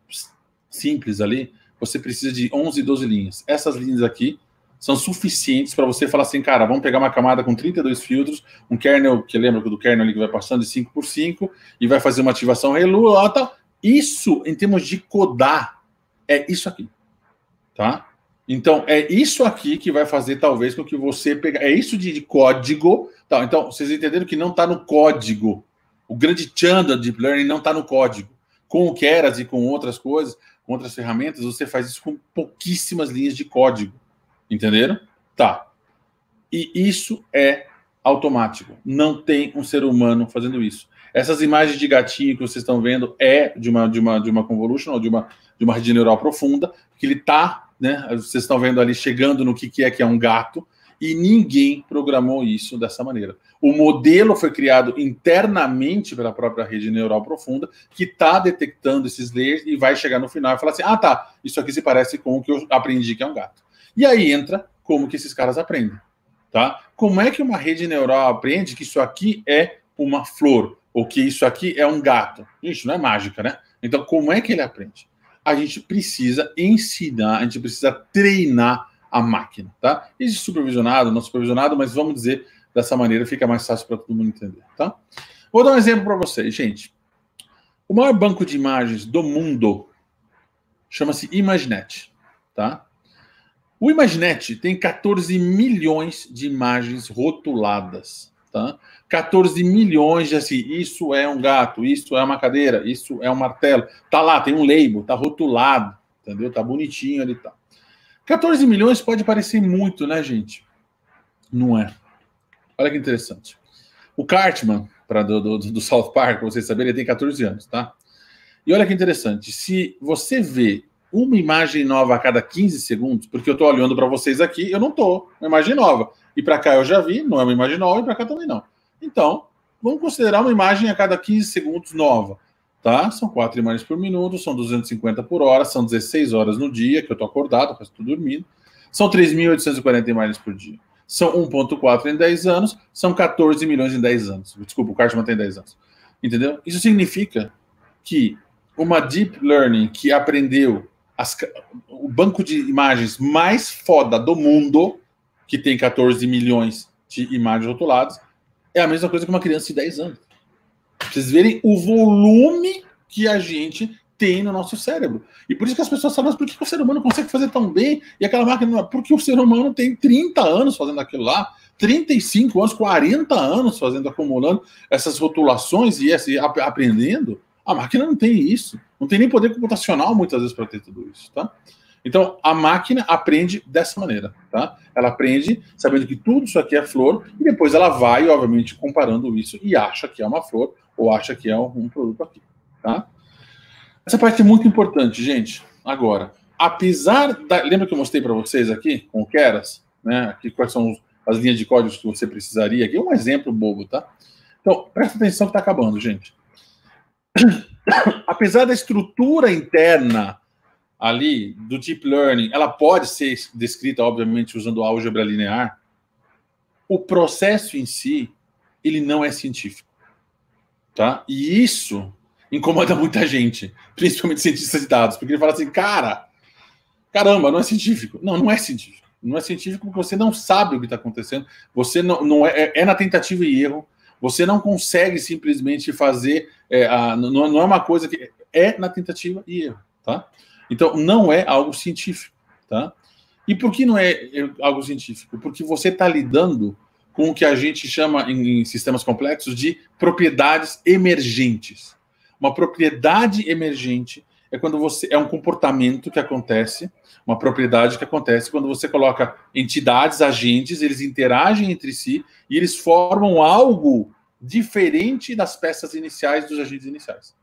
simples ali, você precisa de 11, 12 linhas. Essas linhas aqui são suficientes para você falar assim, cara, vamos pegar uma camada com 32 filtros, um kernel, que lembra do kernel ali que vai passando de 5 por 5, e vai fazer uma ativação relu tá. Isso, em termos de codar, é isso aqui. Tá? Então, é isso aqui que vai fazer, talvez, com que você pegar. É isso de, código. Tá, então, vocês entenderam que não está no código. O grande tchan do Deep Learning não está no código. Com o Keras e com outras coisas, com outras ferramentas, você faz isso com pouquíssimas linhas de código. Entenderam? Tá. E isso é automático. Não tem um ser humano fazendo isso. Essas imagens de gatinho que vocês estão vendo é de uma, de uma, de uma convolutional, de uma, de uma rede neural profunda, que ele está né? Vocês estão vendo ali chegando no que, que é que é um gato, e ninguém programou isso dessa maneira. O modelo foi criado internamente pela própria rede neural profunda, que está detectando esses layers e vai chegar no final e falar assim: ah, tá, isso aqui se parece com o que eu aprendi que é um gato. E aí entra como que esses caras aprendem. Tá? Como é que uma rede neural aprende que isso aqui é uma flor ou que isso aqui é um gato? Isso não é mágica, né? Então, como é que ele aprende? a gente precisa ensinar, a gente precisa treinar a máquina, tá? Existe supervisionado, não supervisionado, mas vamos dizer dessa maneira fica mais fácil para todo mundo entender, tá? Vou dar um exemplo para vocês, gente. O maior banco de imagens do mundo chama-se ImageNet, tá? O ImageNet tem 14 milhões de imagens rotuladas. Tá? 14 milhões de assim, isso é um gato, isso é uma cadeira, isso é um martelo. Tá lá, tem um label, tá rotulado, entendeu? Tá bonitinho ali, tá. 14 milhões pode parecer muito, né, gente? Não é. Olha que interessante. O Cartman, para do, do, do, South Park, para vocês saberem, ele tem 14 anos, tá? E olha que interessante, se você vê uma imagem nova a cada 15 segundos, porque eu estou olhando para vocês aqui, eu não estou, uma imagem nova. E para cá eu já vi, não é uma imagem nova, e para cá também não. Então, vamos considerar uma imagem a cada 15 segundos nova. Tá? São quatro imagens por minuto, são 250 por hora, são 16 horas no dia, que eu estou acordado, que eu estou dormindo. São 3.840 imagens por dia. São 1,4 em 10 anos, são 14 milhões em 10 anos. Desculpa, o Cartman tem 10 anos. Entendeu? Isso significa que uma deep learning que aprendeu as, o banco de imagens mais foda do mundo, que tem 14 milhões de imagens rotuladas, é a mesma coisa que uma criança de 10 anos. vocês verem o volume que a gente tem no nosso cérebro. E por isso que as pessoas falam, mas por que o ser humano consegue fazer tão bem? E aquela máquina, porque o ser humano tem 30 anos fazendo aquilo lá, 35 anos, 40 anos fazendo, acumulando essas rotulações e esse, aprendendo. A máquina não tem isso. Não tem nem poder computacional muitas vezes para ter tudo isso, tá? Então, a máquina aprende dessa maneira, tá? Ela aprende sabendo que tudo isso aqui é flor, e depois ela vai, obviamente, comparando isso e acha que é uma flor ou acha que é um produto aqui, tá? Essa parte é muito importante, gente. Agora, apesar da. Lembra que eu mostrei para vocês aqui, com o Keras, né? Aqui quais são as linhas de códigos que você precisaria. Aqui é um exemplo bobo, tá? Então, presta atenção que está acabando, gente. apesar da estrutura interna ali do deep learning, ela pode ser descrita, obviamente, usando álgebra linear. O processo em si, ele não é científico, tá? E isso incomoda muita gente, principalmente cientistas de dados, porque ele fala assim, cara, caramba, não é científico. Não, não é científico. Não é científico porque você não sabe o que está acontecendo. Você não, não é, é, é na tentativa e erro. Você não consegue simplesmente fazer. É, a, não, não é uma coisa que é na tentativa e erro, tá? Então, não é algo científico, tá? E por que não é, é algo científico? Porque você está lidando com o que a gente chama em, em sistemas complexos de propriedades emergentes. Uma propriedade emergente é quando você é um comportamento que acontece, uma propriedade que acontece quando você coloca entidades, agentes, eles interagem entre si e eles formam algo diferente das peças iniciais dos agentes iniciais.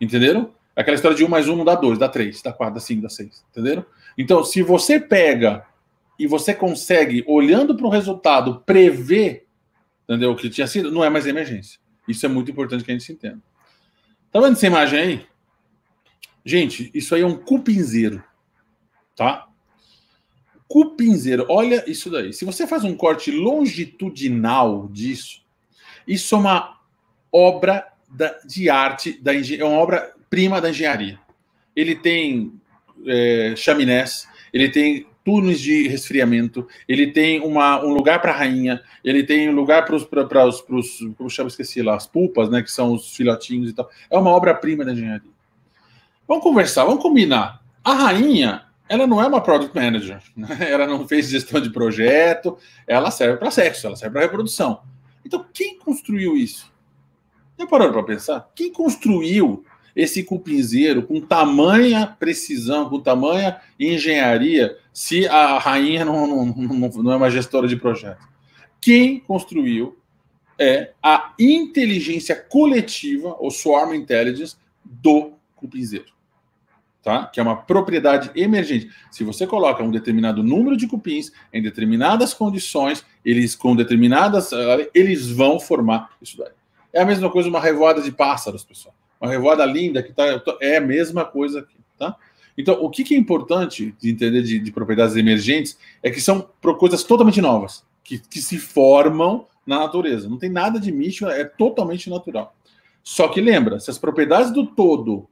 Entenderam? Aquela história de 1 mais 1 não dá 2, dá 3, dá 4, dá 5, dá 6. entendeu Então, se você pega e você consegue, olhando para o resultado, prever entendeu, o que tinha sido, não é mais emergência. Isso é muito importante que a gente se entenda. Tá vendo essa imagem aí? Gente, isso aí é um cupinzeiro. Tá? Cupinzeiro. Olha isso daí. Se você faz um corte longitudinal disso, isso é uma obra da, de arte, da, é uma obra prima da engenharia. Ele tem é, chaminés, ele tem túneis de resfriamento, ele tem uma, um lugar para a rainha, ele tem um lugar para os, para os, como chama, esqueci lá, as pulpas, né, que são os filhotinhos e tal. É uma obra-prima da engenharia. Vamos conversar, vamos combinar. A rainha, ela não é uma product manager, né? ela não fez gestão de projeto, ela serve para sexo, ela serve para reprodução. Então, quem construiu isso? Já parou para pensar? Quem construiu esse cupinzeiro, com tamanha precisão, com tamanha engenharia, se a rainha não, não, não, não é uma gestora de projeto? Quem construiu é a inteligência coletiva, ou swarm intelligence, do cupinzeiro. Tá? Que é uma propriedade emergente. Se você coloca um determinado número de cupins em determinadas condições, eles com determinadas, eles vão formar isso daí. É a mesma coisa uma revoada de pássaros, pessoal uma revoada linda que tá, é a mesma coisa aqui, tá? Então, o que, que é importante de entender de, de, propriedades emergentes é que são coisas totalmente novas, que, que se formam na natureza. Não tem nada de místico, é totalmente natural. Só que lembra, se as propriedades do todo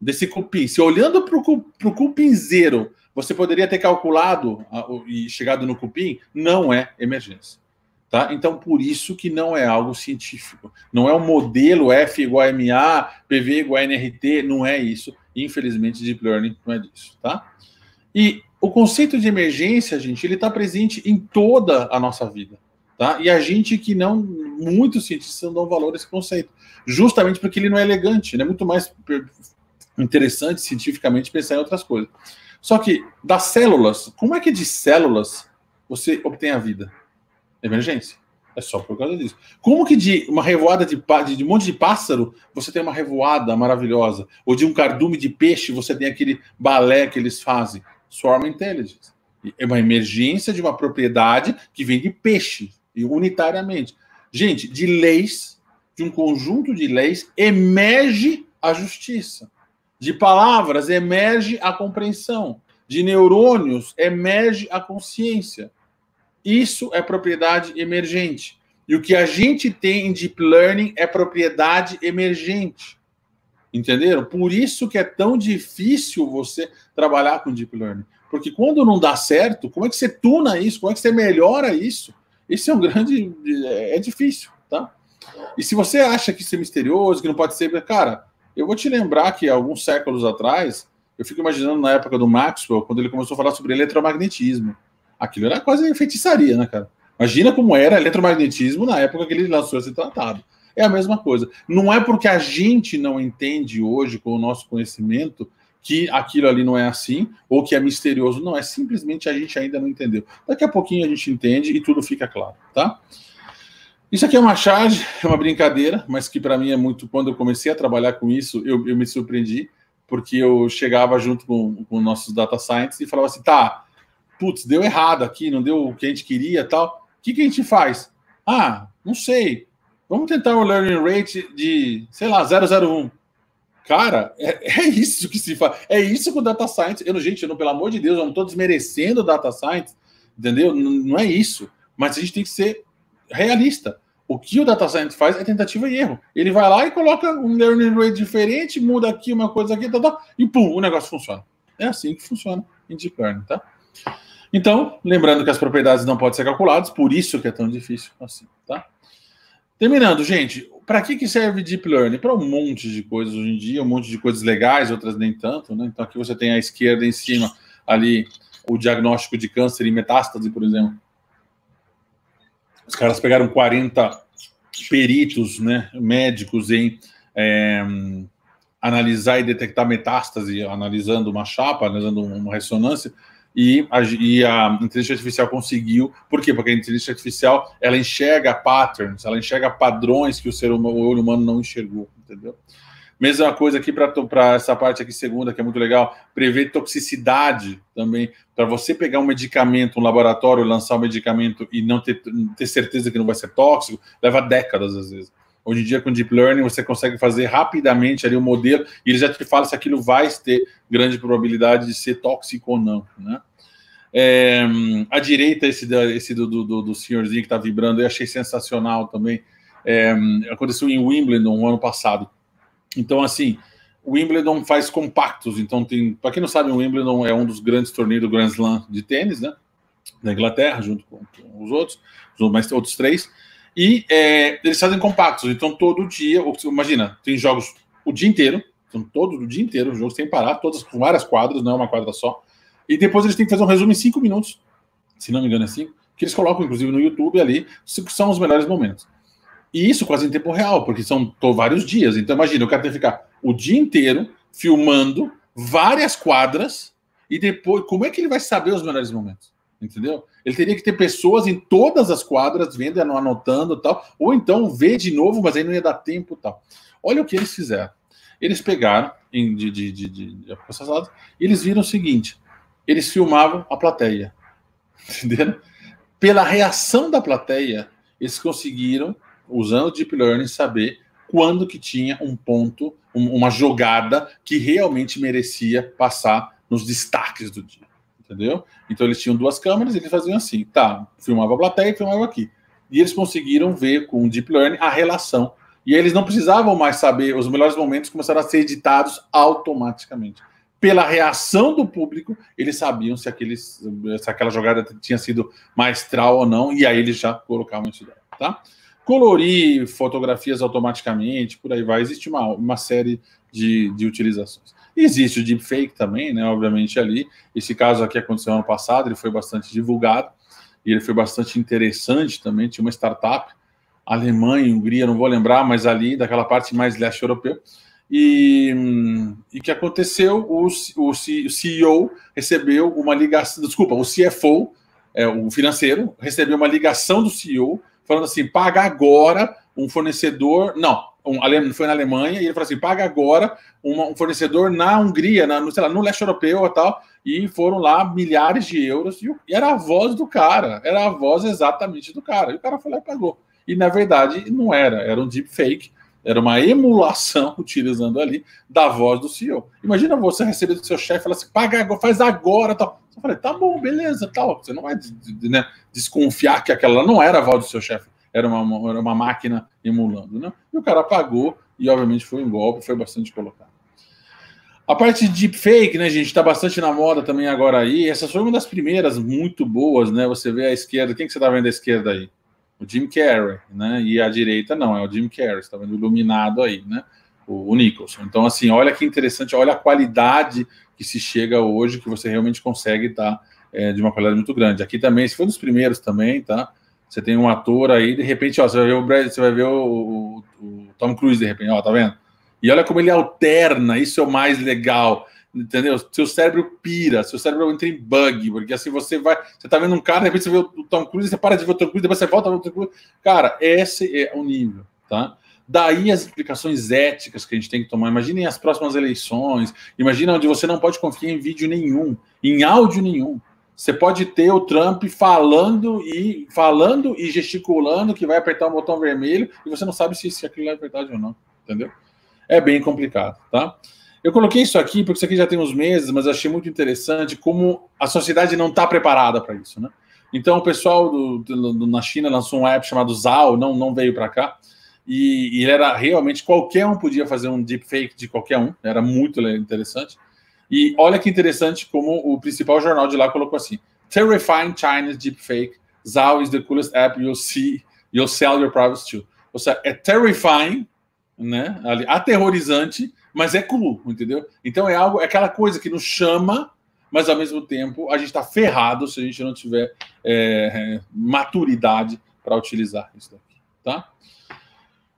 desse cupim, se olhando para o cupinzeiro, você poderia ter calculado a, o, e chegado no cupim, não é emergência. Tá? Então, por isso que não é algo científico. Não é um modelo F igual a MA, PV igual a NRT, não é isso. Infelizmente, Deep Learning não é disso. Tá? E o conceito de emergência, gente, ele está presente em toda a nossa vida. Tá? E a gente que não, muitos cientistas não dão valor a esse conceito, justamente porque ele não é elegante, é muito mais interessante cientificamente pensar em outras coisas. Só que das células, como é que de células você obtém a vida? Emergência. É só por causa disso. Como que de uma revoada de, de, um monte de pássaro você tem uma revoada maravilhosa? Ou de um cardume de peixe você tem aquele balé que eles fazem? Swarm Intelligence. É uma emergência de uma propriedade que vem de peixe, unitariamente. Gente, de leis, de um conjunto de leis, emerge a justiça. De palavras, emerge a compreensão. De neurônios, emerge a consciência. Isso é propriedade emergente. E o que a gente tem em deep learning é propriedade emergente. Entenderam? Por isso que é tão difícil você trabalhar com deep learning. Porque quando não dá certo, como é que você tuna isso? Como é que você melhora isso? Isso é um grande. É, é difícil, tá? E se você acha que isso é misterioso, que não pode ser. Cara, eu vou te lembrar que alguns séculos atrás, eu fico imaginando na época do Maxwell, quando ele começou a falar sobre eletromagnetismo. Aquilo era quase feitiçaria, né, cara? Imagina como era eletromagnetismo na época que ele lançou esse tratado. É a mesma coisa. Não é porque a gente não entende hoje, com o nosso conhecimento, que aquilo ali não é assim, ou que é misterioso. Não, é simplesmente a gente ainda não entendeu. Daqui a pouquinho a gente entende e tudo fica claro, tá? Isso aqui é uma charge, é uma brincadeira, mas que para mim é muito. Quando eu comecei a trabalhar com isso, eu, eu me surpreendi, porque eu chegava junto com, com nossos data scientists e falava assim: tá, putz, deu errado aqui, não deu o que a gente queria tal. O que, que a gente faz? Ah, não sei. Vamos tentar o learning rate de, sei lá, 001. Cara, é, é, isso que se faz. É isso que o data science. Eu, gente, eu pelo amor de Deus, eu não estou desmerecendo o data science, entendeu? Não, não é isso. Mas a gente tem que ser realista. O que o data science faz é tentativa e erro. Ele vai lá e coloca um learning rate diferente, muda aqui uma coisa aqui, tá, tá, e pum, o negócio funciona. É assim que funciona em deep learning, tá? Então, lembrando que as propriedades não podem ser calculadas, por isso que é tão difícil assim, tá? Terminando, gente, para que, que serve Deep Learning? Para um monte de coisas hoje em dia, um monte de coisas legais, outras nem tanto, né? Então aqui você tem à esquerda em cima ali o diagnóstico de câncer e metástase, por exemplo. Os caras pegaram 40 peritos, né, médicos em é, analisar e detectar metástase, analisando uma chapa, analisando uma ressonância, e a, e a, inteligência artificial conseguiu. Por quê? Porque a inteligência artificial ela enxerga patterns, ela enxerga padrões que o ser humano, o olho humano não enxergou, entendeu? Mesma coisa aqui para essa parte aqui segunda, que é muito legal, prever toxicidade também. Para você pegar um medicamento, um laboratório, lançar um medicamento e não ter, ter certeza que não vai ser tóxico, leva décadas às vezes. Hoje em dia, com Deep Learning, você consegue fazer rapidamente ali o um modelo e ele já te fala se aquilo vai ter grande probabilidade de ser tóxico ou não, né? É, à direita, esse, esse do, do, do senhorzinho que está vibrando, eu achei sensacional também. É, aconteceu em Wimbledon um ano passado. Então, assim, o Wimbledon faz compactos. Então, tem. Para quem não sabe, o Wimbledon é um dos grandes torneios do Grand Slam de tênis, né? Da Inglaterra, junto com, com os outros, mais outros três. E é, eles fazem compactos, então todo dia, imagina, tem jogos o dia inteiro, então todo o dia inteiro, os jogos sem parar, todas com várias quadras, não é uma quadra só. E depois eles têm que fazer um resumo em cinco minutos, se não me engano é cinco, que eles colocam inclusive no YouTube ali, que são os melhores momentos. E isso quase em tempo real, porque são vários dias. Então imagina, o cara tem que ficar o dia inteiro filmando várias quadras e depois, como é que ele vai saber os melhores momentos? entendeu? Ele teria que ter pessoas em todas as quadras vendo, anotando tal, ou então ver de novo, mas aí não ia dar tempo tal. Olha o que eles fizeram. Eles pegaram em, de, de, de, de processados e eles viram o seguinte: eles filmavam a plateia, entenderam? Pela reação da plateia, eles conseguiram, usando o deep learning, saber quando que tinha um ponto, um, uma jogada que realmente merecia passar nos destaques do dia entendeu? Então eles tinham duas câmeras e eles faziam assim, tá, filmava a plateia e filmava aqui. E eles conseguiram ver com o Deep Learning a relação. E eles não precisavam mais saber, os melhores momentos começaram a ser editados automaticamente. Pela reação do público, eles sabiam se, aqueles, se aquela jogada tinha sido maestral ou não, e aí eles já colocavam isso daí, tá? Colorir fotografias automaticamente, por aí vai. Existe uma, uma série de, de utilizações. Existe o deepfake também, né? Obviamente ali. Esse caso aqui aconteceu ano passado, ele foi bastante divulgado e ele foi bastante interessante também. Tinha uma startup Alemanha, Hungria, não vou lembrar, mas ali daquela parte mais leste europeu. E, o hum, que aconteceu? O, o, o CEO recebeu uma ligação, desculpa, o CFO, é, o financeiro, recebeu uma ligação do CEO falando assim: paga agora um fornecedor. Não, um, foi na Alemanha, e ele falou assim: paga agora uma, um fornecedor na Hungria, na, no, sei lá, no leste europeu e tal. E foram lá milhares de euros. E, e, era a voz do cara, era a voz exatamente do cara. E o cara foi lá e pagou. E na verdade não era, era um deepfake, era uma emulação utilizando ali da voz do CEO. Imagina você receber do seu chefe e falar assim: paga agora, faz agora tal. Eu falei: tá bom, beleza, tal. Você não vai né, desconfiar que aquela não era a voz do seu chefe era uma, era uma máquina emulando. Né? E o cara pagou e, obviamente, foi um golpe, foi bastante colocado. A parte de fake, né, gente, está bastante na moda também agora aí. Essa foi uma das primeiras muito boas, né? Você vê a esquerda, quem que você está vendo à esquerda aí? O Jim Carrey, né? E a direita não, é o Jim Carrey, está vendo iluminado aí, né? O, o Nicholson. Então, assim, olha que interessante, olha a qualidade que se chega hoje, que você realmente consegue estar tá, é, de uma qualidade muito grande. Aqui também, esse foi um dos primeiros também, tá? Você tem um ator aí, de repente, ó, você vai ver o Brad, você vai ver o, o, o, Tom Cruise, de repente, ó, tá vendo? E olha como ele alterna, isso é o mais legal, entendeu? Seu cérebro pira, seu cérebro entra em bug, porque assim você vai, você tá vendo um cara, de repente você vê o Tom Cruise, você para de ver o Tom Cruise, depois você volta ao Tom Cruise. Cara, esse é o nível, tá? Daí as implicações éticas que a gente tem que tomar. Imaginem as próximas eleições, imagina onde você não pode confiar em vídeo nenhum, em áudio nenhum. Você pode ter o Trump falando e falando e gesticulando que vai apertar o botão vermelho e você não sabe se, se aquilo é verdade ou não, entendeu? É bem complicado, tá? Eu coloquei isso aqui porque isso aqui já tem uns meses, mas achei muito interessante como a sociedade não está preparada para isso, né? Então o pessoal do, do, do, na China lançou um app chamado Zao, não, não veio para cá, e, e, era realmente qualquer um podia fazer um deepfake de qualquer um, era muito interessante. E olha que interessante como o principal jornal de lá colocou assim: Terrifying Chinese deepfake. Zhao is the coolest app you'll see, you'll sell your privacy to. Ou seja, é terrifying, né? Aterrorizante, mas é cool, entendeu? Então é algo, é aquela coisa que nos chama, mas ao mesmo tempo a gente está ferrado se a gente não tiver é, maturidade para utilizar isso daqui, tá?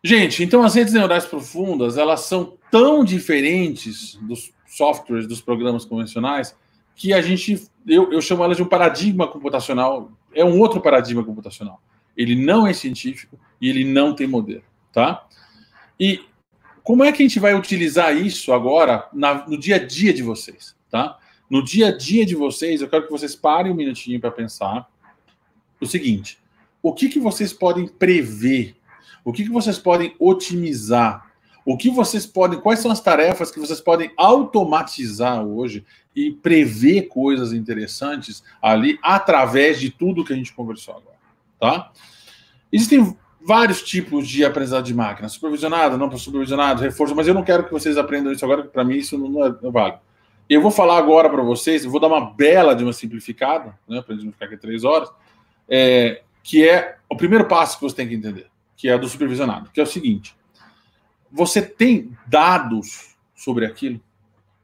Gente, então as redes neurais profundas elas são tão diferentes dos softwares, dos programas convencionais, que a gente, eu, eu chamo ela de um paradigma computacional, é um outro paradigma computacional. Ele não é científico e ele não tem modelo, tá? E como é que a gente vai utilizar isso agora na, no dia a dia de vocês, tá? No dia a dia de vocês, eu quero que vocês parem um minutinho para pensar o seguinte: o que, que vocês podem prever? O que, que vocês podem otimizar? O que vocês podem, quais são as tarefas que vocês podem automatizar hoje e prever coisas interessantes ali através de tudo que a gente conversou agora, tá? Existem vários tipos de aprendizado de máquina, supervisionado, não supervisionado, reforço, mas eu não quero que vocês aprendam isso agora, para mim isso não é, válido. vale. Eu vou falar agora para vocês, eu vou dar uma bela de uma simplificada, né, para não ficar aqui três horas, é, que é o primeiro passo que você tem que entender, que é do supervisionado, que é o seguinte: você tem dados sobre aquilo?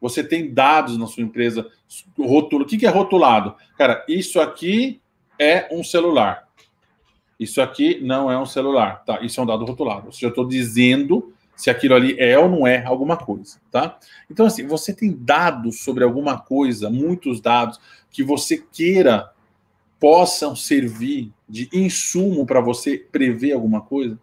Você tem dados na sua empresa? Rotulo. O que é rotulado? Cara, isso aqui é um celular. Isso aqui não é um celular, tá? Isso é um dado rotulado. Ou seja, eu estou dizendo se aquilo ali é ou não é alguma coisa, tá? Então, assim, você tem dados sobre alguma coisa, muitos dados, que você queira possam servir de insumo para você prever alguma coisa?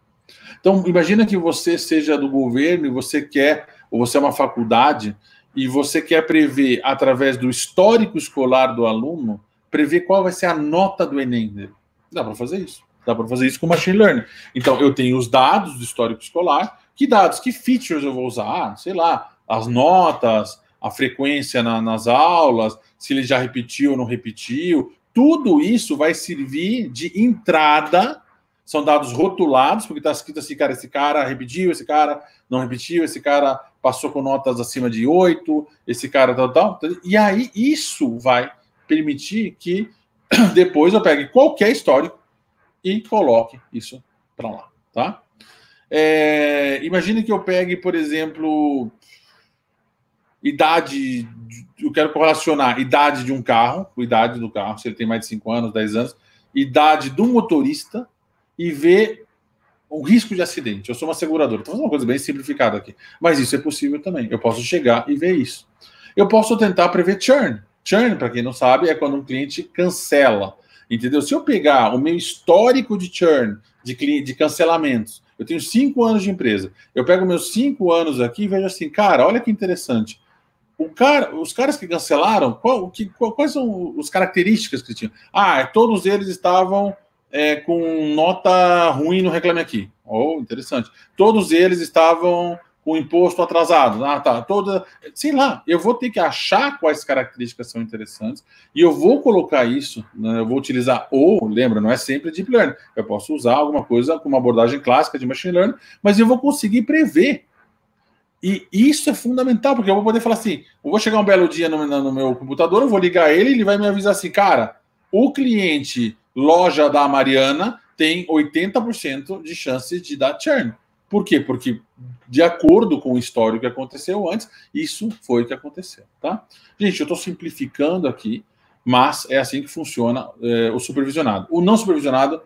Então, imagina que você seja do governo e você quer, ou você é uma faculdade, e você quer prever, através do histórico escolar do aluno, prever qual vai ser a nota do Enem dele. Dá para fazer isso. Dá para fazer isso com machine learning. Então, eu tenho os dados do histórico escolar. Que dados, que features eu vou usar? Sei lá, as notas, a frequência na, nas aulas, se ele já repetiu ou não repetiu. Tudo isso vai servir de entrada são dados rotulados, porque está escrito assim, cara, esse cara repetiu, esse cara não repetiu, esse cara passou com notas acima de 8, esse cara tal, tal. tal. E aí isso vai permitir que depois eu pegue qualquer histórico e coloque isso para lá, tá? É, imagine que eu pegue, por exemplo, idade, eu quero correlacionar idade de um carro, idade do carro, se ele tem mais de 5 anos, 10 anos, idade do motorista, e ver o risco de acidente. Eu sou uma seguradora, estou fazendo uma coisa bem simplificada aqui, mas isso é possível também. Eu posso chegar e ver isso. Eu posso tentar prever churn. Churn, para quem não sabe, é quando um cliente cancela. Entendeu? Se eu pegar o meu histórico de churn, de, de cancelamentos, eu tenho cinco anos de empresa. Eu pego meus cinco anos aqui e vejo assim, cara, olha que interessante. O cara, os caras que cancelaram, qual, que, qual, quais são as características que tinham? Ah, todos eles estavam é, com nota ruim no Reclame Aqui. Oh, interessante. Todos eles estavam com imposto atrasado. Ah, tá. Toda, sei lá, eu vou ter que achar quais características são interessantes e eu vou colocar isso, né, eu vou utilizar ou, lembra, não é sempre deep learning. Eu posso usar alguma coisa com uma abordagem clássica de machine learning, mas eu vou conseguir prever. E isso é fundamental, porque eu vou poder falar assim, eu vou chegar um belo dia no, no meu computador, eu vou ligar ele, ele vai me avisar assim, cara, o cliente loja da Mariana tem 80% de chance de dar churn. Por quê? Porque, de acordo com o histórico que aconteceu antes, isso foi o que aconteceu, tá? Gente, eu estou simplificando aqui, mas é assim que funciona é, o supervisionado. O não supervisionado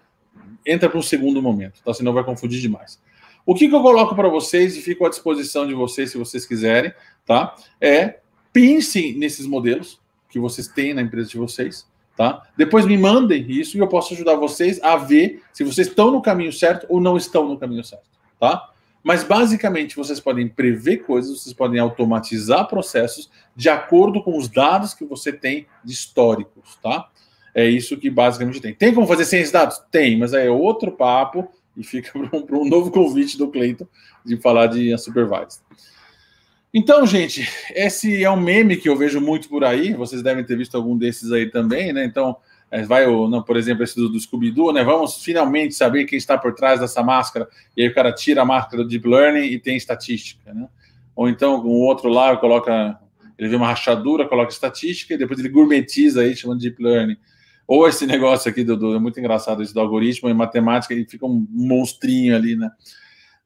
entra para um segundo momento, tá? Senão vai confundir demais. O que, que eu coloco para vocês e fico à disposição de vocês, se vocês quiserem, tá? É pensem nesses modelos que vocês têm na empresa de vocês Tá? Depois me mandem isso e eu posso ajudar vocês a ver se vocês estão no caminho certo ou não estão no caminho certo. Tá? Mas basicamente vocês podem prever coisas, vocês podem automatizar processos de acordo com os dados que você tem de históricos. Tá? É isso que basicamente tem. Tem como fazer sem esses dados? Tem, mas aí é outro papo e fica para um, um, novo convite do Cleiton de falar de unsupervised. Então, gente, esse é um meme que eu vejo muito por aí. Vocês devem ter visto algum desses aí também, né? Então, é, vai o, não, por exemplo, esse do, do Scooby-Doo, né? Vamos finalmente saber quem está por trás dessa máscara. E aí o cara tira a máscara do Deep Learning e tem estatística, né? Ou então, o outro lá coloca, ele vê uma rachadura, coloca estatística e depois ele gourmetiza aí, chamando de Deep Learning. Ou esse negócio aqui, do, do é muito engraçado, esse do algoritmo em matemática, ele fica um monstrinho ali, né?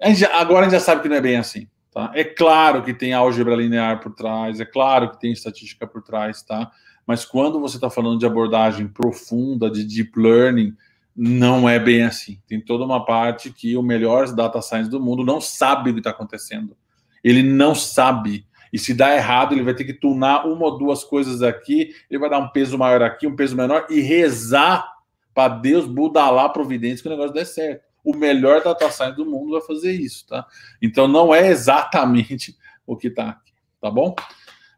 A gente, agora a gente já sabe que não é bem assim. Tá? É claro que tem álgebra linear por trás, é claro que tem estatística por trás, tá? Mas quando você está falando de abordagem profunda, de deep learning, não é bem assim. Tem toda uma parte que o melhor data science do mundo não sabe o que está acontecendo. Ele não sabe. E se dá errado, ele vai ter que tunar uma ou duas coisas aqui, ele vai dar um peso maior aqui, um peso menor e rezar para Deus Buda lá providência que o negócio dê certo o melhor data science do mundo vai fazer isso, tá? Então não é exatamente o que está aqui, tá bom?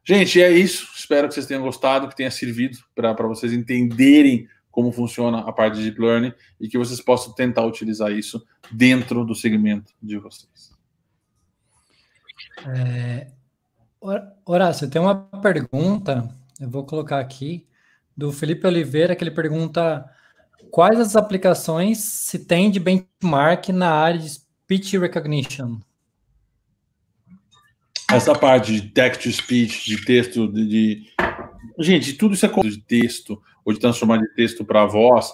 Gente, é isso. Espero que vocês tenham gostado, que tenha servido para vocês entenderem como funciona a parte de deep learning e que vocês possam tentar utilizar isso dentro do segmento de vocês. É, Horácio, tem uma pergunta, eu vou colocar aqui, do Felipe Oliveira, que ele pergunta quais as aplicações se tem de benchmark na área de speech recognition? Essa parte de text-to-speech, de texto, de, de, Gente, tudo isso é coisa de texto, ou de transformar de texto para voz.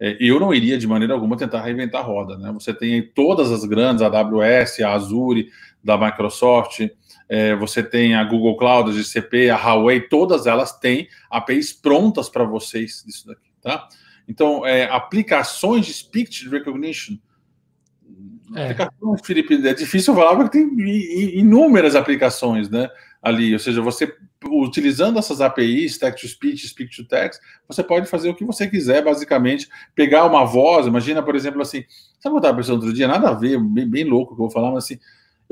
É, eu não iria, de maneira alguma, tentar reinventar a roda. Né? Você tem aí todas as grandes, a AWS, a Azure, da Microsoft, é, você tem a Google Cloud, a GCP, a Huawei, todas elas têm APIs prontas para vocês disso daqui, tá? Então, é, aplicações de speech recognition. É. Aplicações, Felipe, é difícil falar porque tem inúmeras aplicações, né? Ali, ou seja, você utilizando essas APIs, text to speech, speech to text, você pode fazer o que você quiser, basicamente, pegar uma voz. Imagina, por exemplo, assim, sabe o que eu estava pensando outro dia? Nada a ver, bem, bem louco que eu vou falar, mas assim,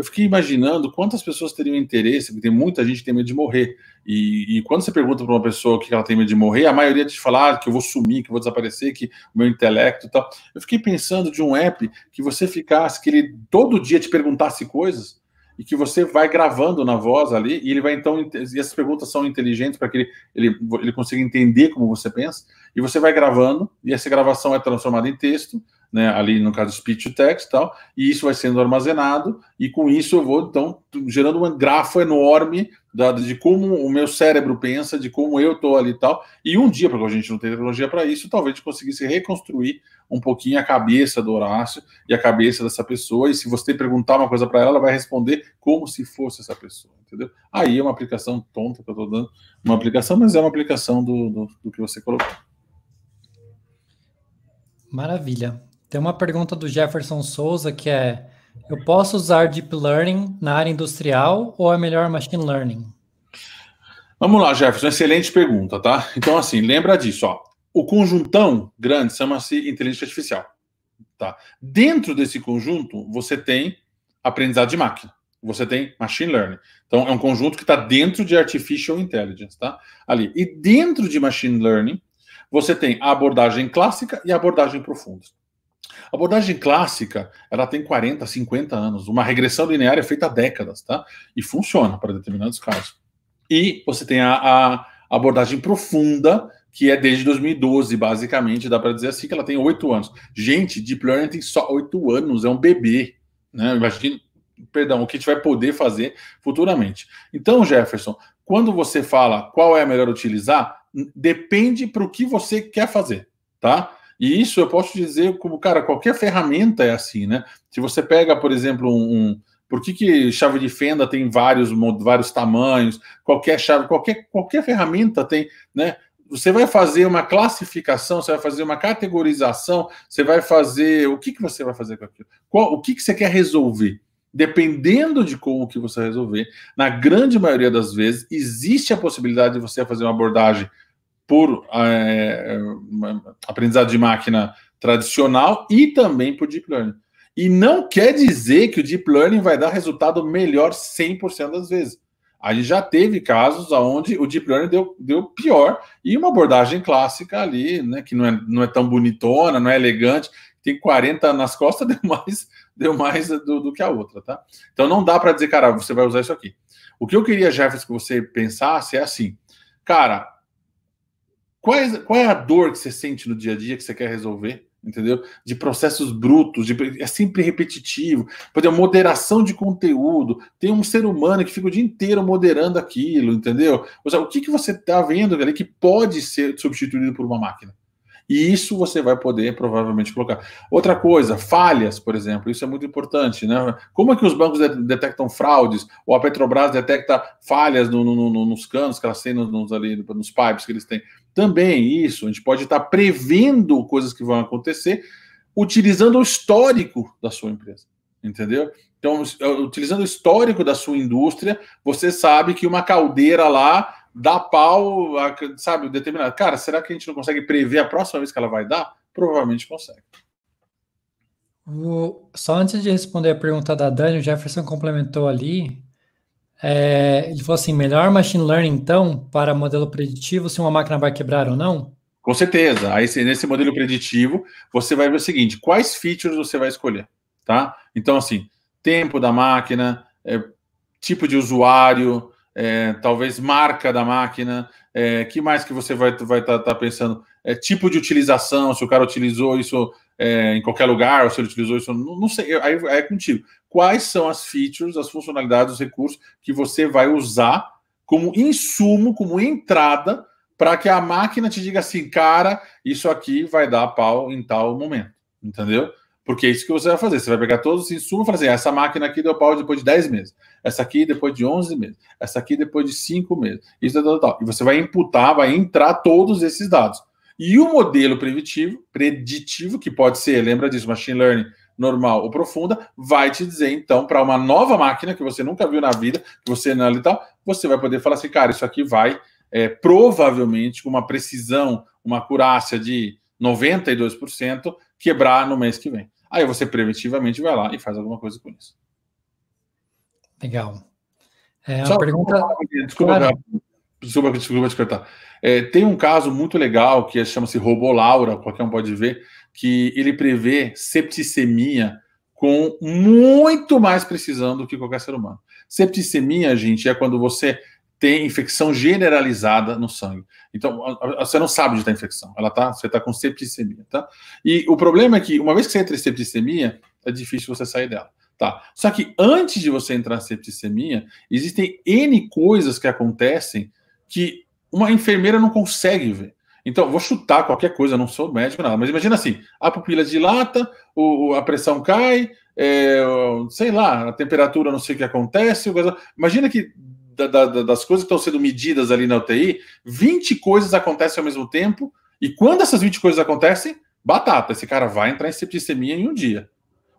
eu fiquei imaginando quantas pessoas teriam interesse, porque tem muita gente que tem medo de morrer. E, e quando você pergunta para uma pessoa o que ela tem medo de morrer, a maioria te fala ah, que eu vou sumir, que eu vou desaparecer, que o meu intelecto e tal. Eu fiquei pensando de um app que você ficasse, que ele todo dia te perguntasse coisas e que você vai gravando na voz ali, e ele vai então. E essas perguntas são inteligentes para que ele, ele, ele consiga entender como você pensa, e você vai gravando, e essa gravação é transformada em texto, né, ali no caso speech to text e tal, e isso vai sendo armazenado, e com isso eu vou, então, gerando uma grafo enorme da, de como o meu cérebro pensa, de como eu estou ali e tal, e um dia, porque a gente não tem tecnologia para isso, talvez a gente conseguisse reconstruir um pouquinho a cabeça do Horácio e a cabeça dessa pessoa, e se você perguntar uma coisa para ela, ela vai responder como se fosse essa pessoa, entendeu? Aí é uma aplicação tonta que eu estou dando, uma aplicação, mas é uma aplicação do, do, do que você colocou. Maravilha. Tem uma pergunta do Jefferson Souza que é: eu posso usar deep learning na área industrial ou é melhor machine learning? Vamos lá, Jefferson, excelente pergunta, tá? Então assim, lembra disso, ó. O conjuntão grande chama-se inteligência artificial, tá? Dentro desse conjunto, você tem aprendizado de máquina você tem machine learning. Então, é um conjunto que está dentro de artificial intelligence, tá? Ali. E dentro de machine learning, você tem a abordagem clássica e a abordagem profunda. A abordagem clássica, ela tem 40, 50 anos. Uma regressão linear é feita há décadas, tá? E funciona para determinados casos. E você tem a, a abordagem profunda, que é desde 2012, basicamente, dá para dizer assim, que ela tem oito anos. Gente, Deep Learning tem só oito anos, é um bebê. Né? Imagina, perdão, o que a gente vai poder fazer futuramente. Então, Jefferson, quando você fala qual é a melhor utilizar, depende para o que você quer fazer, tá? E isso eu posso dizer como, cara, qualquer ferramenta é assim, né? Se você pega, por exemplo, um. um por que, que chave de fenda tem vários, vários tamanhos? Qualquer chave, qualquer, qualquer ferramenta tem, né? Você vai fazer uma classificação, você vai fazer uma categorização, você vai fazer. O que, que você vai fazer com aquilo? Qual, o que, que você quer resolver? dependendo de como que você resolver, na grande maioria das vezes existe a possibilidade de você fazer uma abordagem por é, é, aprendizado de máquina tradicional e também por deep learning. E não quer dizer que o deep learning vai dar resultado melhor 100% das vezes. A gente já teve casos onde o deep learning deu, deu pior e uma abordagem clássica ali, né, que não é, não é tão bonitona, não é elegante, tem 40 nas costas, deu mais, deu mais do, do que a outra, tá? Então não dá para dizer, cara, você vai usar isso aqui. O que eu queria, Jefferson, que você pensasse é assim, cara, qual é a dor que você sente no dia a dia que você quer resolver? Entendeu? De processos brutos, de, é sempre repetitivo. Pode a moderação de conteúdo. Tem um ser humano que fica o dia inteiro moderando aquilo, entendeu? Ou seja, o que, que você está vendo ali que pode ser substituído por uma máquina? E isso você vai poder provavelmente colocar. Outra coisa, falhas, por exemplo, isso é muito importante, né? Como é que os bancos detectam fraudes? Ou a Petrobras detecta falhas no, no, no, nos canos que elas têm, nos, ali, nos pipes que eles têm? Também isso, a gente pode estar prevendo coisas que vão acontecer utilizando o histórico da sua empresa, entendeu? Então, é, utilizando o histórico da sua indústria, você sabe que uma caldeira lá dá pau, sabe, determinado. Cara, será que a gente não consegue prever a próxima vez que ela vai dar? Provavelmente consegue. Só antes de responder a pergunta da Dani, o Jefferson complementou ali é, ele falou assim: melhor machine learning, então, para modelo preditivo, se uma máquina vai quebrar ou não? Com certeza. Aí, nesse modelo preditivo, você vai ver o seguinte: quais features você vai escolher, tá? Então, assim, tempo da máquina, é, tipo de usuário, é, talvez marca da máquina, é, que mais que você vai estar vai tá, tá pensando? É, tipo de utilização, se o cara utilizou isso é, em qualquer lugar, ou se ele utilizou isso, não, não sei, aí, é contigo. Quais são as features, as funcionalidades, os recursos que você vai usar como insumo, como entrada, para que a máquina te diga assim, cara, isso aqui vai dar pau em tal momento, entendeu? Porque é isso que você vai fazer. Você vai pegar todos os insumos e falar assim: ah, essa máquina aqui deu pau depois de 10 meses, essa aqui depois de 11 meses, essa aqui depois de 5 meses, isso, tal, tal, tal. E você vai imputar, vai entrar todos esses dados. E o modelo preditivo, preditivo, que pode ser, lembra disso, machine learning normal ou profunda, vai te dizer, então, para uma nova máquina que você nunca viu na vida, que você não e tal, você vai poder falar assim, cara, isso aqui vai é, provavelmente, com uma precisão, uma acurácia de 92%, quebrar no mês que vem. Aí você preventivamente vai lá e faz alguma coisa com isso. Legal. É, Só uma pergunta. Desculpa, claro. desculpa, desculpa te cortar. É, tem um caso muito legal que chama-se Robolaura, qualquer um pode ver, que ele prevê septicemia com muito mais precisão do que qualquer ser humano. Septicemia, gente, é quando você tem infecção generalizada no sangue. Então, você não sabe de ter tá infecção. Ela tá, você está com septicemia, tá? E o problema é que, uma vez que você entra em septicemia, é difícil você sair dela. Tá. Só que antes de você entrar em septicemia, existem N coisas que acontecem que uma enfermeira não consegue ver. Então, vou chutar qualquer coisa, não sou médico, nada, mas imagina assim: a pupila dilata, o, a pressão cai, é, sei lá, a temperatura não sei o que acontece. Imagina que da, da, das coisas que estão sendo medidas ali na UTI, 20 coisas acontecem ao mesmo tempo, e quando essas 20 coisas acontecem, batata, esse cara vai entrar em septicemia em um dia.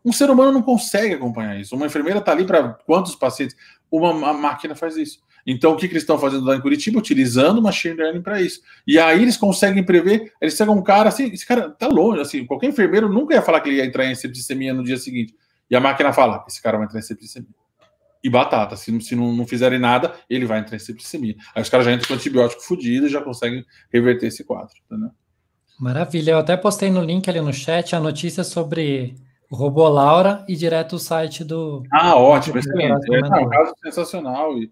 Um ser humano não consegue acompanhar isso. Uma enfermeira está ali para quantos pacientes? Uma máquina faz isso. Então, o que, que eles estão fazendo lá em Curitiba? Utilizando o machine learning para isso. E aí eles conseguem prever, eles pegam um cara assim, esse cara está longe, assim, qualquer enfermeiro nunca ia falar que ele ia entrar em septicemia no dia seguinte. E a máquina fala, esse cara vai entrar em septicemia. E batata, se, se não, não fizerem nada, ele vai entrar em septicemia. Aí os caras já entram com antibiótico fodido e já conseguem reverter esse quadro, Tá, né? Maravilha, eu até postei no link ali no chat a notícia sobre o robô Laura e direto o site do. Ah, ótimo, excelente. É, um caso sensacional. E,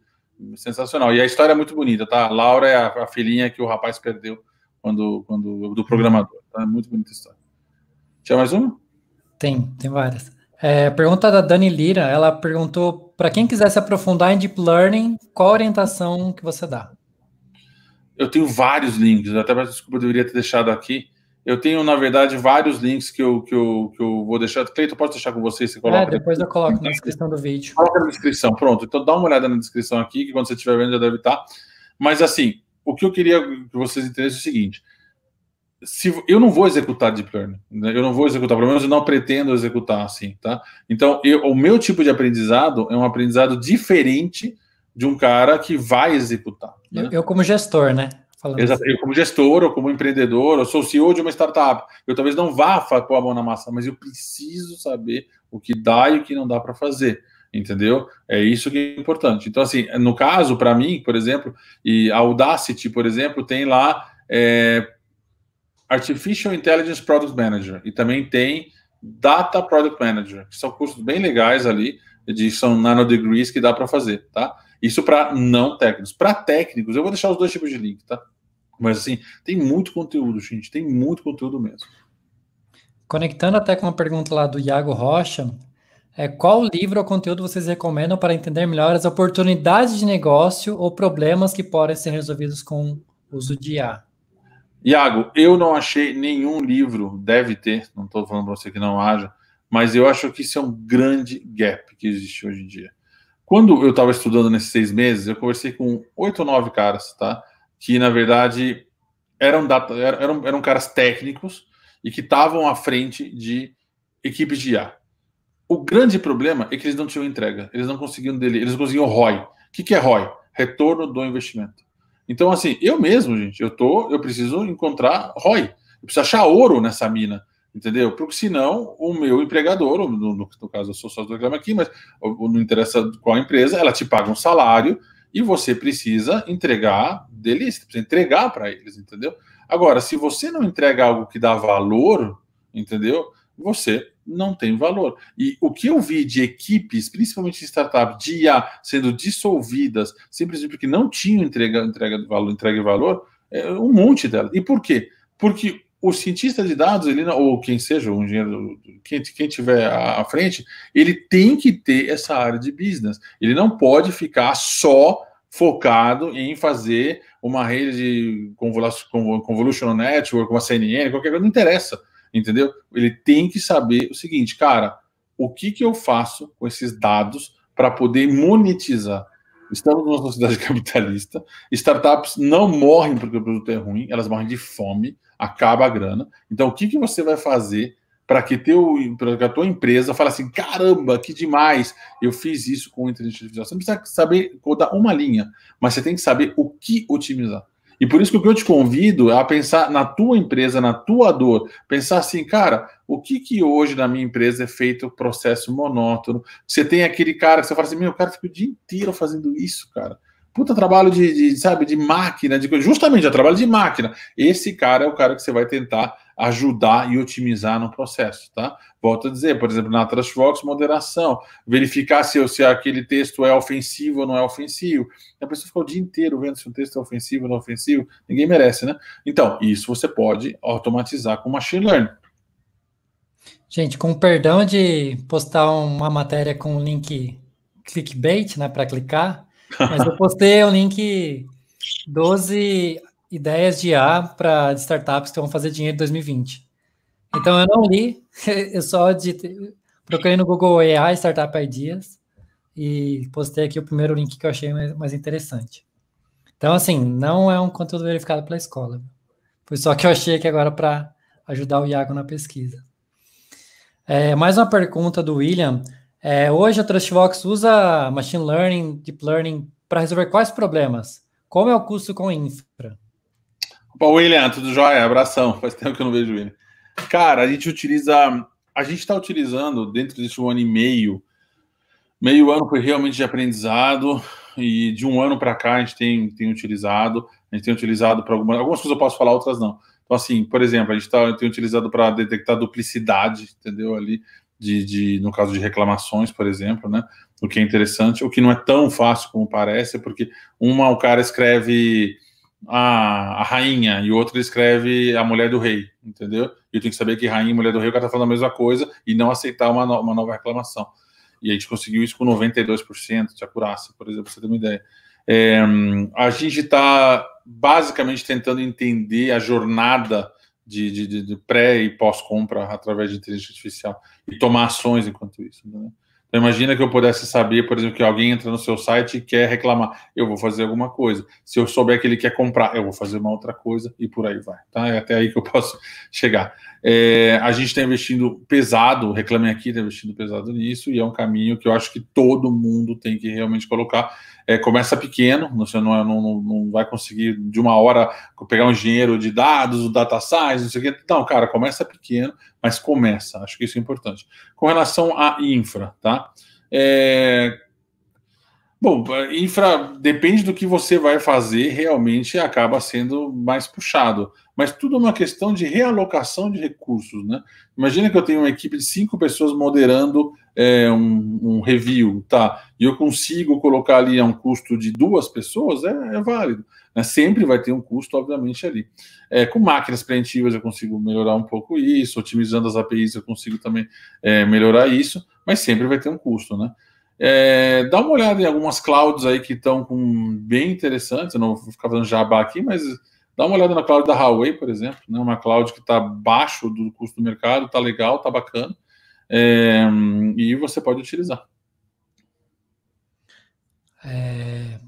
sensacional. E a história é muito bonita, tá? A Laura é a, a, filhinha que o rapaz perdeu quando, quando do programador. Tá? Muito bonita a história. Tinha mais uma? Tem, tem várias. É, pergunta da Dani Lira, ela perguntou para quem quiser se aprofundar em Deep Learning, qual orientação que você dá? Eu tenho vários links, até desculpa, eu deveria ter deixado aqui. Eu tenho, na verdade, vários links que eu, que eu, que eu vou deixar. Cleiton, posso deixar com vocês? Você é, coloca é, depois aqui. eu coloco na descrição do vídeo. Coloca na descrição, pronto. Então dá uma olhada na descrição aqui, que quando você estiver vendo já deve estar. Mas assim, o que eu queria que vocês entendessem é o seguinte. Se, eu não vou executar deep learning, né? eu não vou executar, pelo menos eu não pretendo executar assim, tá? Então, eu, o meu tipo de aprendizado é um aprendizado diferente de um cara que vai executar. Né? Eu, eu como gestor, né? falando. Exato. Assim. Eu, como gestor, ou como empreendedor, eu sou CEO de uma startup. Eu talvez não vá com a mão na massa, mas eu preciso saber o que dá e o que não dá para fazer. Entendeu? É isso que é importante. Então, assim, no caso, para mim, por exemplo, e a Audacity, por exemplo, tem lá é, Artificial Intelligence Product Manager e também tem Data Product Manager, que são cursos bem legais ali, de, são nanodegrees que dá para fazer, tá? Isso para não técnicos. Para técnicos, eu vou deixar os dois tipos de link, tá? Mas assim, tem muito conteúdo, gente, tem muito conteúdo mesmo. Conectando até com uma pergunta lá do Iago Rocha, é, qual livro ou conteúdo vocês recomendam para entender melhor as oportunidades de negócio ou problemas que podem ser resolvidos com o uso de IA? Iago, eu não achei nenhum livro, deve ter, não estou falando para você que não haja, mas eu acho que isso é um grande gap que existe hoje em dia. Quando eu estava estudando nesses seis meses, eu conversei com oito ou nove caras, tá? Que na verdade eram, data, eram, eram caras técnicos e que estavam à frente de equipes de IA. O grande problema é que eles não tinham entrega, eles não conseguiam dele, eles conseguiam ROI. O que, que é ROI? Retorno do investimento. Então, assim, eu mesmo, gente, eu tô, eu preciso encontrar ROI. Eu preciso achar ouro nessa mina entendeu? Porque senão o meu empregador, no, no, no caso eu sou sócio do programa Aqui, mas não interessa qual empresa, ela te paga um salário e você precisa entregar delícia, precisa entregar para eles, entendeu? Agora, se você não entrega algo que dá valor, entendeu? Você não tem valor. E o que eu vi de equipes, principalmente startups, de IA sendo dissolvidas, simplesmente porque não tinham entrega, entrega, valor, entrega valor, é um monte dela. E por quê? Porque o cientista de dados, ele, ou quem seja, o engenheiro, quem, quem tiver à frente, ele tem que ter essa área de business. Ele não pode ficar só focado em fazer uma rede de convolutional network, uma CNN, qualquer coisa, não interessa, entendeu? Ele tem que saber o seguinte, cara, o que, que eu faço com esses dados para poder monetizar? Estamos numa sociedade capitalista, startups não morrem porque o produto é ruim, elas morrem de fome, acaba a grana. Então, o que, que você vai fazer para que, teu, que a tua empresa fale assim: caramba, que demais, eu fiz isso com inteligência artificial? Você não precisa saber codar uma linha, mas você tem que saber o que otimizar. E por isso que o que eu te convido é a pensar na tua empresa, na tua dor, pensar assim, cara, o que que hoje na minha empresa é feito processo monótono? Você tem aquele cara que você fala assim, meu, cara fica o dia inteiro fazendo isso, cara puta trabalho de, de, sabe, de máquina, de justamente é trabalho de máquina. Esse cara é o cara que você vai tentar ajudar e otimizar no processo, tá? Volto a dizer, por exemplo, na Trashbox, moderação, verificar se, se aquele texto é ofensivo ou não é ofensivo. A pessoa fica o dia inteiro vendo se um texto é ofensivo ou não é ofensivo, ninguém merece, né? Então, isso você pode automatizar com machine learning. Gente, com perdão de postar uma matéria com um link clickbait, né, para clicar, mas eu postei o link 12 ideias de A para startups que vão fazer dinheiro em 2020. Então eu não li, eu só de procurei no Google AI Startup Ideas e postei aqui o primeiro link que eu achei mais, mais interessante. Então, assim, não é um conteúdo verificado pela escola. Foi só que eu achei aqui agora para ajudar o Iago na pesquisa. É, mais uma pergunta do William é, hoje a TrustVox usa machine learning, deep learning para resolver quais problemas? Como é o custo com infra? Opa, William, tudo jóia? Abração. Faz tempo que eu não vejo ele. Cara, a gente utiliza. A gente está utilizando dentro desse um ano e meio. Meio ano foi realmente de aprendizado, e de um ano para cá a gente tem, tem utilizado. A gente tem utilizado para algumas. Algumas coisas eu posso falar, outras não. Então, assim, por exemplo, a gente tá, tem utilizado para detectar duplicidade, entendeu? Ali, de, de, no caso de reclamações, por exemplo, né? O que é interessante, o que não é tão fácil como parece, é porque uma o cara escreve a, a rainha e outra outro escreve a mulher do rei, entendeu? E eu tenho que saber que rainha e mulher do rei o cara tá falando a mesma coisa e não aceitar uma, no, uma nova reclamação. E a gente conseguiu isso com 92% de acurácia, por exemplo, você tem uma ideia. É, hum, a gente está basicamente tentando entender a jornada de, de, de pré e pós-compra através de inteligência artificial e tomar ações enquanto isso. Né? Então, imagina que eu pudesse saber, por exemplo, que alguém entra no seu site e quer reclamar. Eu vou fazer alguma coisa. Se eu souber que ele quer comprar, eu vou fazer uma outra coisa e por aí vai. Tá? É até aí que eu posso chegar. É, a gente está investindo pesado, reclame aqui, está investindo pesado nisso, e é um caminho que eu acho que todo mundo tem que realmente colocar é, começa pequeno, você é, não, não, não vai conseguir de uma hora pegar um engenheiro de dados, o data size, não sei o quê. Não, cara, começa pequeno, mas começa. Acho que isso é importante. Com relação à infra, tá? É, Bom, infra depende do que você vai fazer, realmente acaba sendo mais puxado. Mas tudo é uma questão de realocação de recursos, né? Imagina que eu tenho uma equipe de cinco pessoas moderando é, um, um, review, tá? E eu consigo colocar ali a é um custo de duas pessoas, é, é válido. Né? Sempre vai ter um custo, obviamente, ali. É, com máquinas preentivas eu consigo melhorar um pouco isso, otimizando as APIs eu consigo também eh, melhorar isso, mas sempre vai ter um custo, né? É, dá uma olhada em algumas clouds aí que estão com bem interessantes. Eu não vou ficar fazendo jabá aqui, mas dá uma olhada na cloud da Huawei, por exemplo, né? uma cloud que está abaixo do custo do mercado, está legal, está bacana, é, e você pode utilizar. É...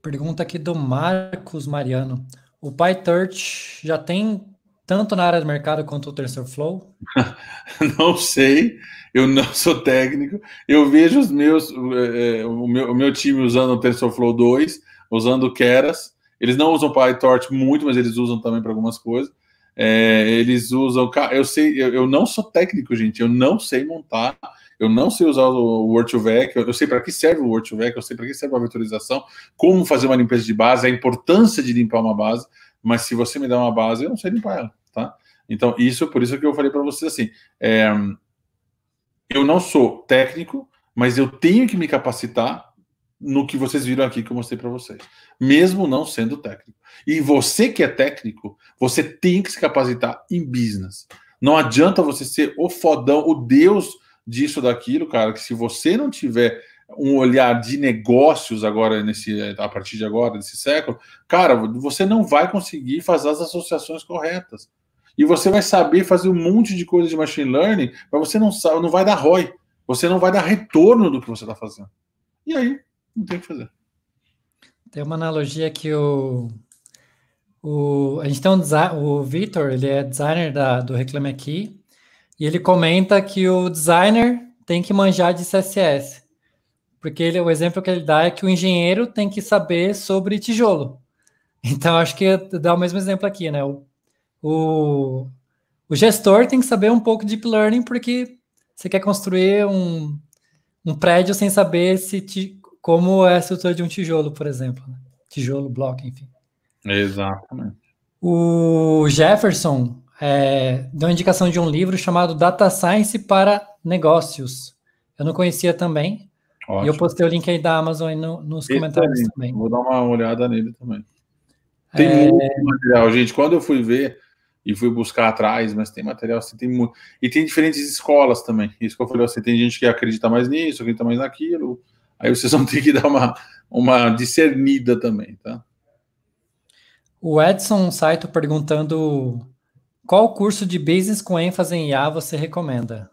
Pergunta aqui do Marcos Mariano. O PyTorch já tem tanto na área de mercado quanto o Flow? não sei, eu não sou técnico. Eu vejo os meus, eh, eh, o, meu, o meu time usando o TensorFlow 2, usando o Keras. Eles não usam PyTorch muito, mas eles usam também para algumas coisas. É, eles usam. Eu sei, eu, eu, não sou técnico, gente. Eu não sei montar. Eu não sei usar o Word2Vec. Eu, eu sei para que serve o Word2Vec. Eu sei para que serve a vetorização. Como fazer uma limpeza de base. A importância de limpar uma base. Mas se você me dá uma base, eu não sei limpar ela, tá? Então, isso, por isso que eu falei para vocês assim, é, eu não sou técnico, mas eu tenho que me capacitar no que vocês viram aqui que eu mostrei para vocês, mesmo não sendo técnico. E você que é técnico, você tem que se capacitar em business. Não adianta você ser o fodão, o deus disso, daquilo, cara, que se você não tiver um olhar de negócios agora nesse a partir de agora desse século, cara, você não vai conseguir fazer as associações corretas. E você vai saber fazer um monte de coisa de machine learning, mas você não sabe, não vai dar ROI, você não vai dar retorno do que você está fazendo. E aí, não tem o que fazer. Tem uma analogia que o o a gente tem um o Vitor, ele é designer da, do Reclame Aqui, e ele comenta que o designer tem que manjar de CSS porque ele, o exemplo que ele dá é que o engenheiro tem que saber sobre tijolo. Então, acho que dá o mesmo exemplo aqui, né? O, o, o gestor tem que saber um pouco de deep learning, porque você quer construir um, um prédio sem saber se ti, como é a estrutura de um tijolo, por exemplo. Né? Tijolo, bloco, enfim. Exatamente. O Jefferson é, deu indicação de um livro chamado Data Science para Negócios. Eu não conhecia também, Ótimo. E eu postei o link aí da Amazon aí no, nos comentários também. Vou dar uma olhada nele também. É. Tem é... muito material, gente. Quando eu fui ver e fui buscar atrás, mas tem material, assim, tem muito. E tem diferentes escolas também. Isso que eu falei, assim, tem gente que acredita mais nisso, acredita mais naquilo. Aí vocês vão ter que dar uma, uma discernida também, tá? O Edson Saito perguntando qual curso de business com ênfase em IA você recomenda?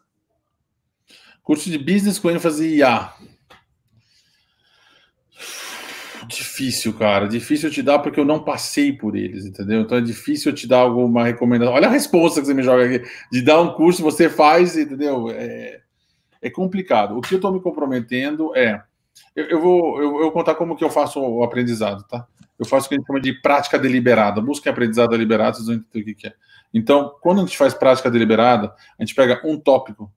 Curso de business com ênfase em IA. Difícil, cara. Difícil te dar porque eu não passei por eles, entendeu? Então é difícil eu te dar alguma recomendação. Olha a resposta que você me joga aqui. De dar um curso, você faz, entendeu? É, é complicado. O que eu estou me comprometendo é. Eu, eu vou eu, eu, contar como que eu faço o aprendizado, tá? Eu faço o que a gente chama de prática deliberada. Busquem aprendizado deliberado, vocês vão entender o que é. Então, quando a gente faz prática deliberada, a gente pega um tópico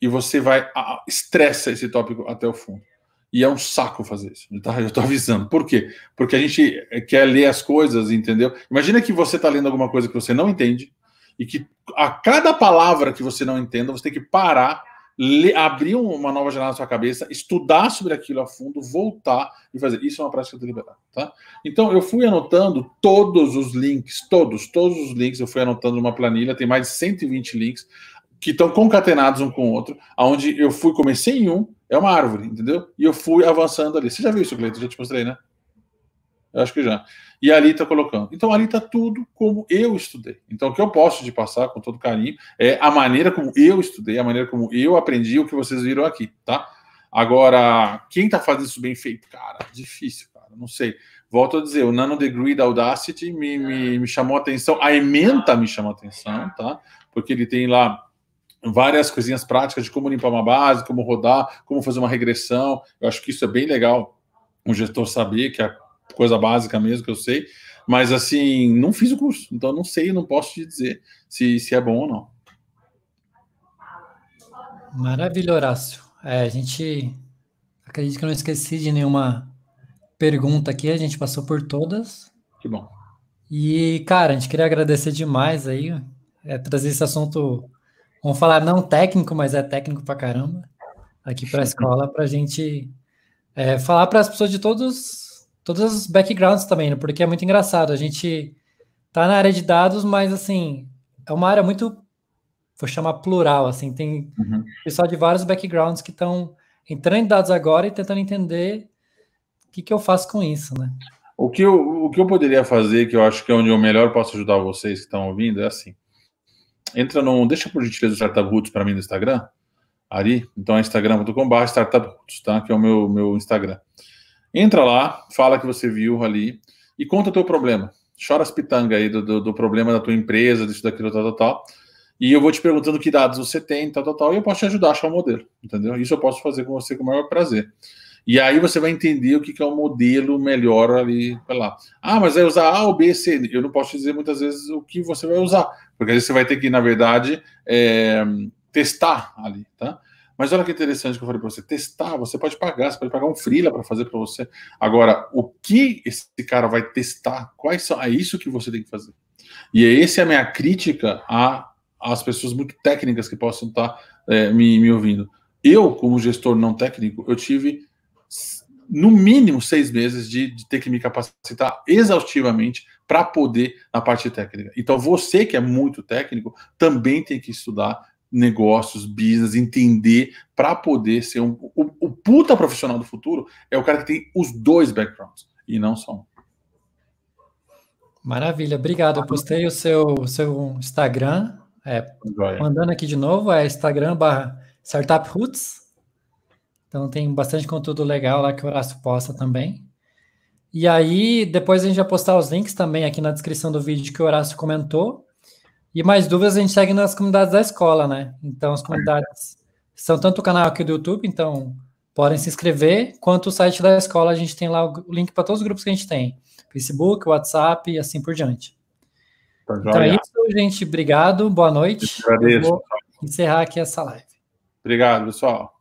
e você vai estressa esse tópico até o fundo. E é um saco fazer isso. Né? Tá, eu tô estou avisando. Por quê? Porque a gente quer ler as coisas, entendeu? Imagina que você está lendo alguma coisa que você não entende e que a cada palavra que você não entenda, você tem que parar, ler, abrir uma nova janela na sua cabeça, estudar sobre aquilo a fundo, voltar e fazer. Isso é uma prática deliberada, tá? Então, eu fui anotando todos os links, todos, todos os links, eu fui anotando numa planilha, tem mais de 120 links que estão concatenados um com o outro, aonde eu fui comecei em um, é uma árvore, entendeu? E eu fui avançando ali. Você já viu isso, Cleiton? Já te mostrei, né? Eu acho que já. E ali está colocando. Então ali está tudo como eu estudei. Então o que eu posso te passar com todo carinho é a maneira como eu estudei, a maneira como eu aprendi o que vocês viram aqui, tá? Agora, quem está fazendo isso bem feito? Cara, difícil, cara. Não sei. Volto a dizer, o Nano Degree da Audacity me, me, me chamou a atenção. A Ementa me chamou a atenção, tá? Porque ele tem lá várias coisinhas práticas de como limpar uma base, como rodar, como fazer uma regressão. Eu acho que isso é bem legal um gestor saber, que é coisa básica mesmo que eu sei, mas assim, não fiz o curso, então não sei, não posso te dizer se, se é bom ou não. Maravilha, Horácio. É, a gente acredito que eu não esqueci de nenhuma pergunta aqui, a gente passou por todas. Que bom. E, cara, a gente queria agradecer demais aí, é, trazer esse assunto Vamos falar não técnico, mas é técnico pra caramba, aqui para a escola, para a gente é, falar para as pessoas de todos, todos os backgrounds também, né? porque é muito engraçado. A gente tá na área de dados, mas assim, é uma área muito, vou chamar plural, assim, tem uhum. pessoal de vários backgrounds que estão entrando em dados agora e tentando entender o que, que eu faço com isso, né? O que, eu, o que eu poderia fazer, que eu acho que é onde eu melhor posso ajudar vocês que estão ouvindo, é assim entra no. Deixa por gentileza o Startup Roots para mim no Instagram, Ari. Então é instagram.com.br Startup Roots, tá? Que é o meu, meu Instagram. Entra lá, fala que você viu ali e conta o teu problema. Chora as pitangas aí do, do, do, problema da tua empresa, disso, daquilo, tal, tal, tal. E eu vou te perguntando que dados você tem, tal, tal, tal, e eu posso te ajudar a achar o um modelo, entendeu? Isso eu posso fazer com você com o maior prazer. E aí você vai entender o que, que é o um modelo melhor ali lá. Ah, mas vai usar A ou B, C. Eu não posso dizer muitas vezes o que você vai usar, porque aí você vai ter que, na verdade, é, testar ali, tá? Mas olha que interessante que eu falei para você, testar, você pode pagar, você pode pagar um freela para fazer para você. Agora, o que esse cara vai testar? Quais são? É isso que você tem que fazer. E essa é a minha crítica às pessoas muito técnicas que possam estar tá, é, me, me ouvindo. Eu, como gestor não técnico, eu tive no mínimo seis meses de, de ter que me capacitar exaustivamente para poder na parte técnica. Então, você que é muito técnico também tem que estudar negócios, business, entender para poder ser um. O, o, puta profissional do futuro é o cara que tem os dois backgrounds e não só um. Maravilha, obrigado. Eu postei o seu, seu Instagram. É, mandando aqui de novo, é Instagram barra Startup Roots. Então tem bastante conteúdo legal lá que o Horácio posta também. E aí, depois a gente vai postar os links também aqui na descrição do vídeo que o Horácio comentou. E mais dúvidas a gente segue nas comunidades da escola, né? Então, as comunidades são tanto o canal aqui do YouTube, então podem se inscrever, quanto o site da escola, a gente tem lá o link para todos os grupos que a gente tem: Facebook, WhatsApp e assim por diante. Tá então é isso, gente. Obrigado, boa noite. Eu agradeço. Eu vou encerrar aqui essa live. Obrigado, pessoal.